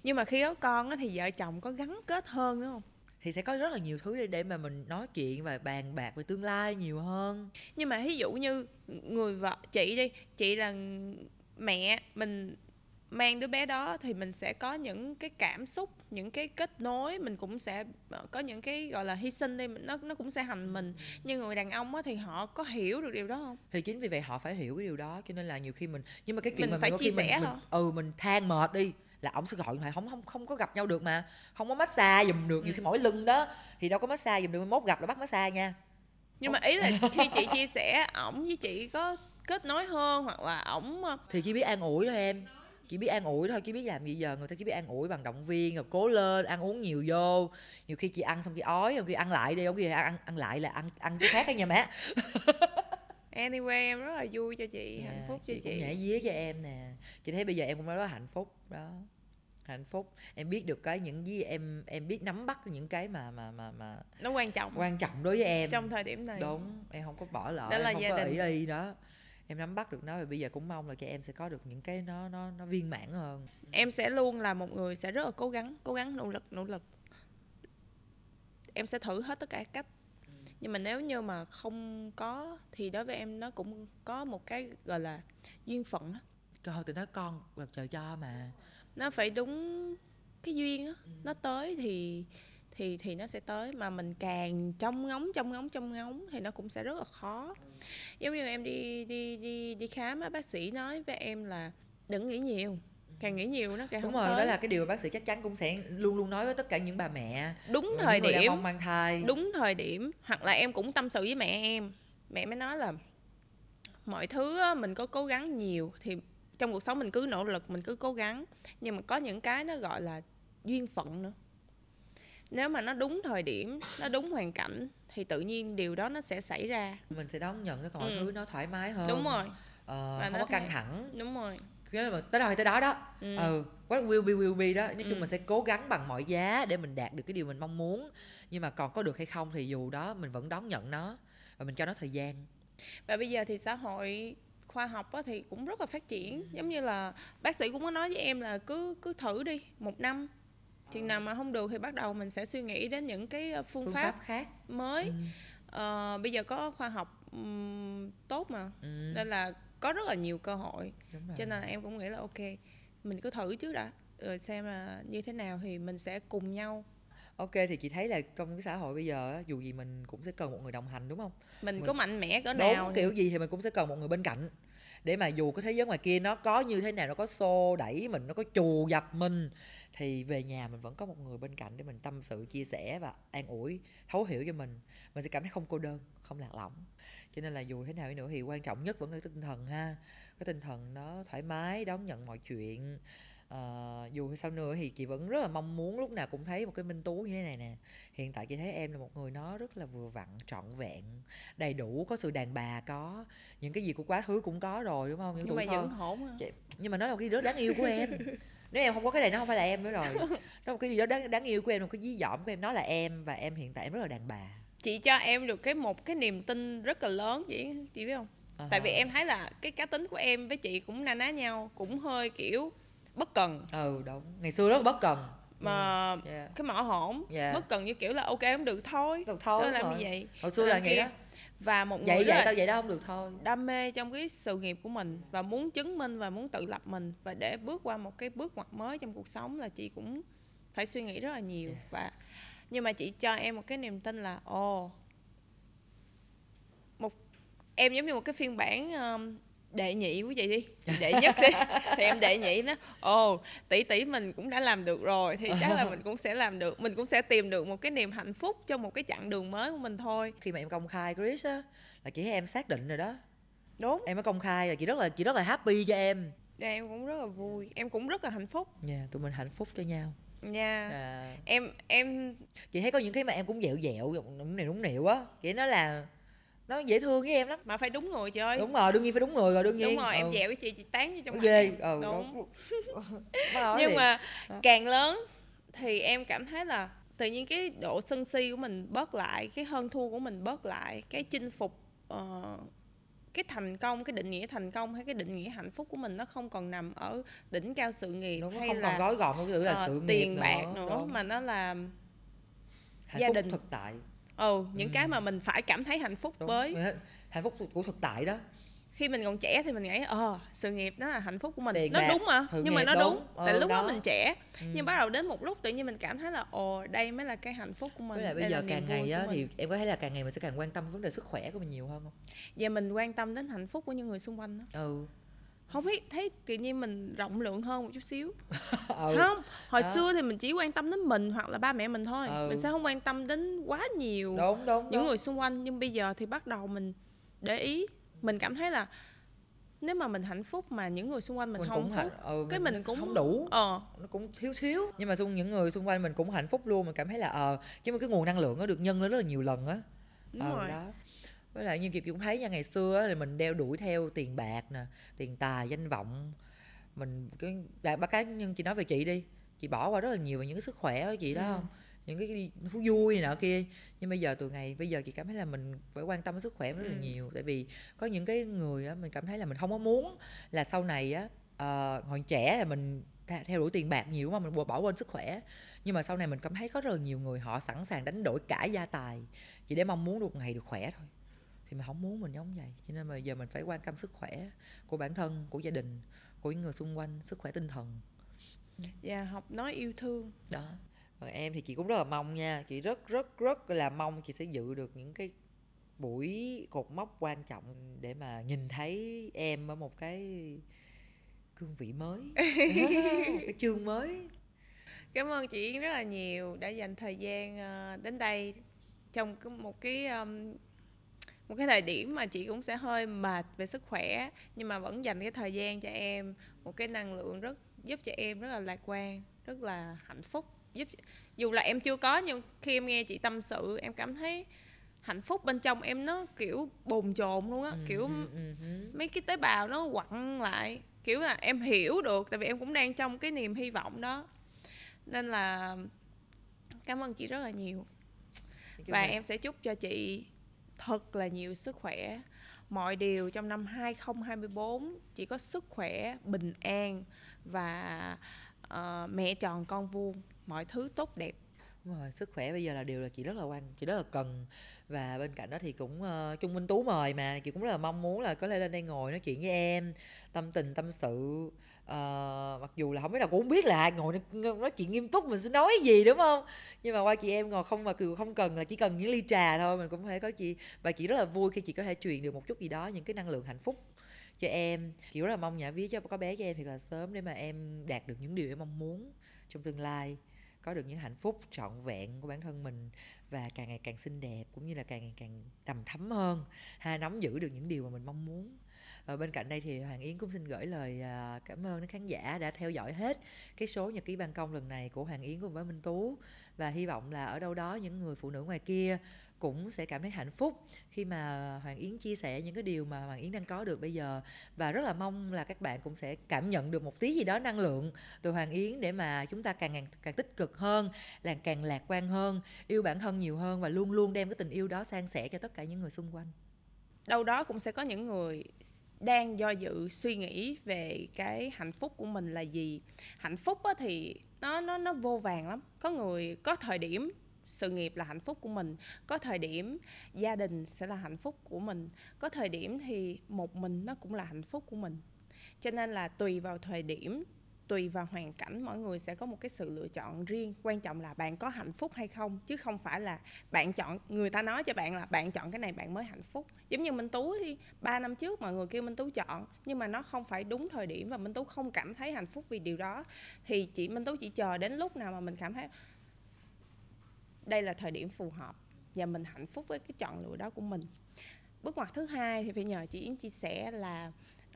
nhưng mà khi có con thì vợ chồng có gắn kết hơn đúng không thì sẽ có rất là nhiều thứ để, để mà mình nói chuyện và bàn bạc về tương lai nhiều hơn nhưng mà ví dụ như người vợ chị đi chị là mẹ mình mang đứa bé đó thì mình sẽ có những cái cảm xúc những cái kết nối mình cũng sẽ ờ, có những cái gọi là hy sinh đi nó nó cũng sẽ hành mình nhưng người đàn ông á thì họ có hiểu được điều đó không thì chính vì vậy họ phải hiểu cái điều đó cho nên là nhiều khi mình nhưng mà cái chuyện mình mà phải mình chia sẻ mình, mình, ừ mình than mệt đi là ổng sẽ gọi lại không không không có gặp nhau được mà không có massage dùm được nhiều khi ừ. mỏi lưng đó thì đâu có massage dùm được mốt gặp là bắt massage nha nhưng mà ý là khi chị chia sẻ ổng với chị có kết nối hơn hoặc là ổng ờ, thì chỉ biết an ủi thôi em chỉ biết an ủi thôi chỉ biết làm gì giờ người ta chỉ biết an ủi bằng động viên rồi cố lên ăn uống nhiều vô nhiều khi chị ăn xong chị ói nhiều khi ăn lại đi không khi ăn, ăn ăn lại là ăn ăn cái khác đó nha mẹ anyway em rất là vui cho chị yeah, hạnh phúc cho chị, chị. cũng nhảy vía cho em nè chị thấy bây giờ em cũng nói đó hạnh phúc đó hạnh phúc em biết được cái những gì em em biết nắm bắt những cái mà mà mà mà nó quan trọng quan trọng đối với em trong thời điểm này đúng em không có bỏ lỡ đó là em không gia có đình. ý y đó em nắm bắt được nó và bây giờ cũng mong là cho em sẽ có được những cái nó nó nó viên mãn hơn em sẽ luôn là một người sẽ rất là cố gắng cố gắng nỗ lực nỗ lực em sẽ thử hết tất cả cách nhưng mà nếu như mà không có thì đối với em nó cũng có một cái gọi là duyên phận đó. trời ơi tụi nó con là trời cho mà nó phải đúng cái duyên á ừ. nó tới thì thì thì nó sẽ tới mà mình càng trong ngóng trong ngóng trong ngóng thì nó cũng sẽ rất là khó giống như em đi đi đi đi khám á bác sĩ nói với em là đừng nghĩ nhiều ừ. càng nghĩ nhiều nó càng đúng không rồi tới. đó là cái điều bác sĩ chắc chắn cũng sẽ luôn luôn nói với tất cả những bà mẹ đúng thời điểm đang mang thai đúng thời điểm hoặc là em cũng tâm sự với mẹ em mẹ mới nói là mọi thứ mình có cố gắng nhiều thì trong cuộc sống mình cứ nỗ lực mình cứ cố gắng nhưng mà có những cái nó gọi là duyên phận nữa nếu mà nó đúng thời điểm nó đúng hoàn cảnh thì tự nhiên điều đó nó sẽ xảy ra mình sẽ đón nhận cái mọi ừ. thứ nó thoải mái hơn đúng rồi ờ, Và không có căng thẳng đúng rồi tới đâu tới đó đó ừ. ừ what will be will be đó nói ừ. mình sẽ cố gắng bằng mọi giá để mình đạt được cái điều mình mong muốn nhưng mà còn có được hay không thì dù đó mình vẫn đón nhận nó và mình cho nó thời gian và bây giờ thì xã hội khoa học á, thì cũng rất là phát triển ừ. giống như là bác sĩ cũng có nói với em là cứ cứ thử đi một năm chừng ờ. nào mà không được thì bắt đầu mình sẽ suy nghĩ đến những cái ờ, phương, phương pháp, pháp khác mới ừ. à, bây giờ có khoa học um, tốt mà ừ. nên là có rất là nhiều cơ hội cho nên là em cũng nghĩ là ok mình cứ thử trước đã rồi xem là như thế nào thì mình sẽ cùng nhau ok thì chị thấy là trong cái xã hội bây giờ dù gì mình cũng sẽ cần một người đồng hành đúng không mình, mình có mạnh mẽ cỡ nào đúng kiểu gì thì mình cũng sẽ cần một người bên cạnh để mà dù cái thế giới ngoài kia nó có như thế nào nó có xô đẩy mình nó có chù dập mình thì về nhà mình vẫn có một người bên cạnh để mình tâm sự chia sẻ và an ủi thấu hiểu cho mình mình sẽ cảm thấy không cô đơn không lạc lõng cho nên là dù thế nào đi nữa thì quan trọng nhất vẫn là tinh thần ha cái tinh thần nó thoải mái đón nhận mọi chuyện uh, dù sao nữa thì chị vẫn rất là mong muốn lúc nào cũng thấy một cái minh tú như thế này nè hiện tại chị thấy em là một người nó rất là vừa vặn trọn vẹn đầy đủ có sự đàn bà có những cái gì của quá khứ cũng có rồi đúng không những nhưng mà thơ. vẫn hổn chị... nhưng mà nó là một cái đứa đáng yêu của em nếu em không có cái này nó không phải là em nữa rồi nó một cái gì đó đáng, đáng yêu của em một cái dí dỏm của em nó là em và em hiện tại em rất là đàn bà chị cho em được cái một cái niềm tin rất là lớn chị chị biết không uh-huh. tại vì à em thấy là cái cá tính của em với chị cũng na ná nhau cũng hơi kiểu bất cần ừ đúng ngày xưa rất bất cần mà ừ, yeah. cái mỏ hổn yeah. bất cần như kiểu là ok không được thôi được thôi làm như vậy hồi xưa là vậy đó và một vậy người vậy tao vậy đó không được thôi đam mê trong cái sự nghiệp của mình và muốn chứng minh và muốn tự lập mình và để bước qua một cái bước ngoặt mới trong cuộc sống là chị cũng phải suy nghĩ rất là nhiều yes. và nhưng mà chị cho em một cái niềm tin là ồ oh, một em giống như một cái phiên bản um, đệ nhị quý vị đi đệ nhất đi thì em đệ nhị nó ồ tỷ tỷ mình cũng đã làm được rồi thì chắc là mình cũng sẽ làm được mình cũng sẽ tìm được một cái niềm hạnh phúc trong một cái chặng đường mới của mình thôi khi mà em công khai Chris á là chị em xác định rồi đó đúng em mới công khai là chị rất là chị rất là happy cho em Dạ, em cũng rất là vui em cũng rất là hạnh phúc dạ yeah, tụi mình hạnh phúc cho nhau nha yeah. à. em em chị thấy có những cái mà em cũng dẻo dẻo, đúng này đúng nịu á chị nói là nó dễ thương với em lắm mà phải đúng người chị ơi đúng rồi đương nhiên phải đúng người rồi đương nhiên đúng rồi ừ. em dẹo với chị chị tán với trong ghê ừ, đúng, đúng. nhưng mà càng lớn thì em cảm thấy là tự nhiên cái độ sân si của mình bớt lại cái hơn thua của mình bớt lại cái chinh phục uh, cái thành công cái định nghĩa thành công hay cái định nghĩa hạnh phúc của mình nó không còn nằm ở đỉnh cao sự nghiệp đúng, hay không là còn gói gọn cái là uh, sự tiền bạc nữa, nữa mà nó là hạnh gia phúc đình thực tại ừ những ừ. cái mà mình phải cảm thấy hạnh phúc Đúng. với hạnh phúc của thực tại đó khi mình còn trẻ thì mình nghĩ ờ sự nghiệp đó là hạnh phúc của mình Tiền nó đẹp, đúng mà nhưng mà nó đúng, đúng. Ừ, tại ừ, lúc đó. đó mình trẻ ừ. nhưng bắt đầu đến một lúc tự nhiên mình cảm thấy là ồ ờ, đây mới là cái hạnh phúc của mình với lại bây giờ càng ngày á thì em có thấy là càng ngày mình sẽ càng quan tâm vấn đề sức khỏe của mình nhiều hơn không và dạ, mình quan tâm đến hạnh phúc của những người xung quanh đó. ừ không biết thấy tự nhiên mình rộng lượng hơn một chút xíu ừ. không hồi đó. xưa thì mình chỉ quan tâm đến mình hoặc là ba mẹ mình thôi ừ. mình sẽ không quan tâm đến quá nhiều đúng, đúng, những người xung quanh nhưng bây giờ thì bắt đầu mình để ý mình cảm thấy là nếu mà mình hạnh phúc mà những người xung quanh mình, mình không hạnh phúc ừ, cái mình, mình cũng không đủ ờ. nó cũng thiếu thiếu nhưng mà xung những người xung quanh mình cũng hạnh phúc luôn mình cảm thấy là ờ à, chứ mà cái nguồn năng lượng nó được nhân lên rất là nhiều lần á đúng ờ, rồi đó với lại như kiều cũng thấy nha ngày xưa là mình đeo đuổi theo tiền bạc nè tiền tài danh vọng mình cái ba cái nhưng chị nói về chị đi chị bỏ qua rất là nhiều về những cái sức khỏe của chị đó ừ. không những cái thú vui nọ kia nhưng bây giờ từ ngày bây giờ chị cảm thấy là mình phải quan tâm đến sức khỏe rất là ừ. nhiều tại vì có những cái người á mình cảm thấy là mình không có muốn là sau này á uh, hồi trẻ là mình theo đuổi tiền bạc nhiều mà mình bỏ quên sức khỏe nhưng mà sau này mình cảm thấy có rất là nhiều người họ sẵn sàng đánh đổi cả gia tài chỉ để mong muốn được ngày được khỏe thôi thì mình không muốn mình giống vậy cho nên mà giờ mình phải quan tâm sức khỏe của bản thân của gia đình của những người xung quanh sức khỏe tinh thần và dạ, học nói yêu thương đó còn em thì chị cũng rất là mong nha chị rất rất rất là mong chị sẽ dự được những cái buổi cột mốc quan trọng để mà nhìn thấy em ở một cái cương vị mới cái chương mới cảm ơn chị yến rất là nhiều đã dành thời gian ờ, đến đây trong một cái một cái thời điểm mà chị cũng sẽ hơi mệt về sức khỏe nhưng mà vẫn dành cái thời gian cho em một cái năng lượng rất giúp cho em rất là lạc quan rất là hạnh phúc giúp dù là em chưa có nhưng khi em nghe chị tâm sự em cảm thấy hạnh phúc bên trong em nó kiểu bồn chồn luôn á ừ, kiểu ừ, ừ, mấy cái tế bào nó quặn lại kiểu là em hiểu được tại vì em cũng đang trong cái niềm hy vọng đó nên là cảm ơn chị rất là nhiều và em sẽ chúc cho chị thật là nhiều sức khỏe. Mọi điều trong năm 2024 chỉ có sức khỏe, bình an và uh, mẹ tròn con vuông, mọi thứ tốt đẹp. Đúng rồi, sức khỏe bây giờ là điều là chị rất là quan, chị rất là cần và bên cạnh đó thì cũng uh, Trung Minh Tú mời mà chị cũng rất là mong muốn là có lẽ lên đây ngồi nói chuyện với em tâm tình tâm sự uh, mặc dù là không biết là cũng không biết là ngồi nói chuyện nghiêm túc mình sẽ nói gì đúng không nhưng mà qua chị em ngồi không mà kiểu không cần là chỉ cần những ly trà thôi mình cũng có thể có chị và chị rất là vui khi chị có thể truyền được một chút gì đó những cái năng lượng hạnh phúc cho em kiểu là mong nhà viết cho có bé cho em thì là sớm để mà em đạt được những điều em mong muốn trong tương lai có được những hạnh phúc trọn vẹn của bản thân mình và càng ngày càng xinh đẹp cũng như là càng ngày càng đầm thấm hơn hay nắm giữ được những điều mà mình mong muốn và ờ, bên cạnh đây thì hoàng yến cũng xin gửi lời à, cảm ơn đến khán giả đã theo dõi hết cái số nhật ký ban công lần này của hoàng yến cùng với minh tú và hy vọng là ở đâu đó những người phụ nữ ngoài kia cũng sẽ cảm thấy hạnh phúc khi mà Hoàng Yến chia sẻ những cái điều mà Hoàng Yến đang có được bây giờ và rất là mong là các bạn cũng sẽ cảm nhận được một tí gì đó năng lượng từ Hoàng Yến để mà chúng ta càng ngày càng tích cực hơn, là càng lạc quan hơn, yêu bản thân nhiều hơn và luôn luôn đem cái tình yêu đó sang sẻ cho tất cả những người xung quanh. Đâu đó cũng sẽ có những người đang do dự suy nghĩ về cái hạnh phúc của mình là gì hạnh phúc thì nó nó nó vô vàng lắm có người có thời điểm sự nghiệp là hạnh phúc của mình có thời điểm gia đình sẽ là hạnh phúc của mình có thời điểm thì một mình nó cũng là hạnh phúc của mình cho nên là tùy vào thời điểm tùy vào hoàn cảnh mỗi người sẽ có một cái sự lựa chọn riêng quan trọng là bạn có hạnh phúc hay không chứ không phải là bạn chọn người ta nói cho bạn là bạn chọn cái này bạn mới hạnh phúc giống như minh tú đi ba năm trước mọi người kêu minh tú chọn nhưng mà nó không phải đúng thời điểm và minh tú không cảm thấy hạnh phúc vì điều đó thì chị minh tú chỉ chờ đến lúc nào mà mình cảm thấy đây là thời điểm phù hợp và mình hạnh phúc với cái chọn lựa đó của mình bước ngoặt thứ hai thì phải nhờ chị Yến chia sẻ là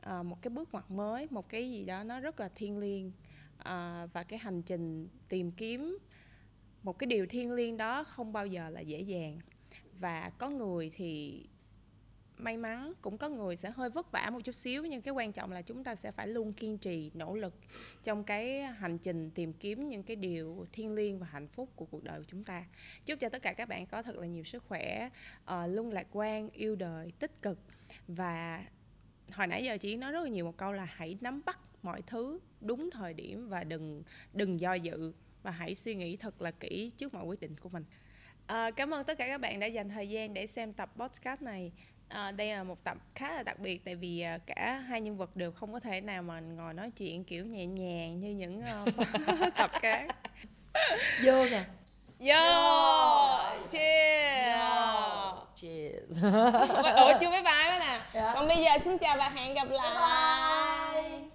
uh, một cái bước ngoặt mới một cái gì đó nó rất là thiêng liêng uh, và cái hành trình tìm kiếm một cái điều thiêng liêng đó không bao giờ là dễ dàng và có người thì may mắn cũng có người sẽ hơi vất vả một chút xíu nhưng cái quan trọng là chúng ta sẽ phải luôn kiên trì nỗ lực trong cái hành trình tìm kiếm những cái điều thiêng liêng và hạnh phúc của cuộc đời của chúng ta chúc cho tất cả các bạn có thật là nhiều sức khỏe uh, luôn lạc quan yêu đời tích cực và hồi nãy giờ chị nói rất là nhiều một câu là hãy nắm bắt mọi thứ đúng thời điểm và đừng đừng do dự và hãy suy nghĩ thật là kỹ trước mọi quyết định của mình À, cảm ơn tất cả các bạn đã dành thời gian để xem tập podcast này. À, đây là một tập khá là đặc biệt tại vì ờ, cả hai nhân vật đều không có thể nào mà ngồi nói chuyện kiểu nhẹ nhàng như những uh, tập khác. Vô nè. Vô. Cheers. Cheers. Ủa chưa bye bye nữa nè. Dạ. Còn bây giờ xin chào và hẹn gặp lại. Bye bye.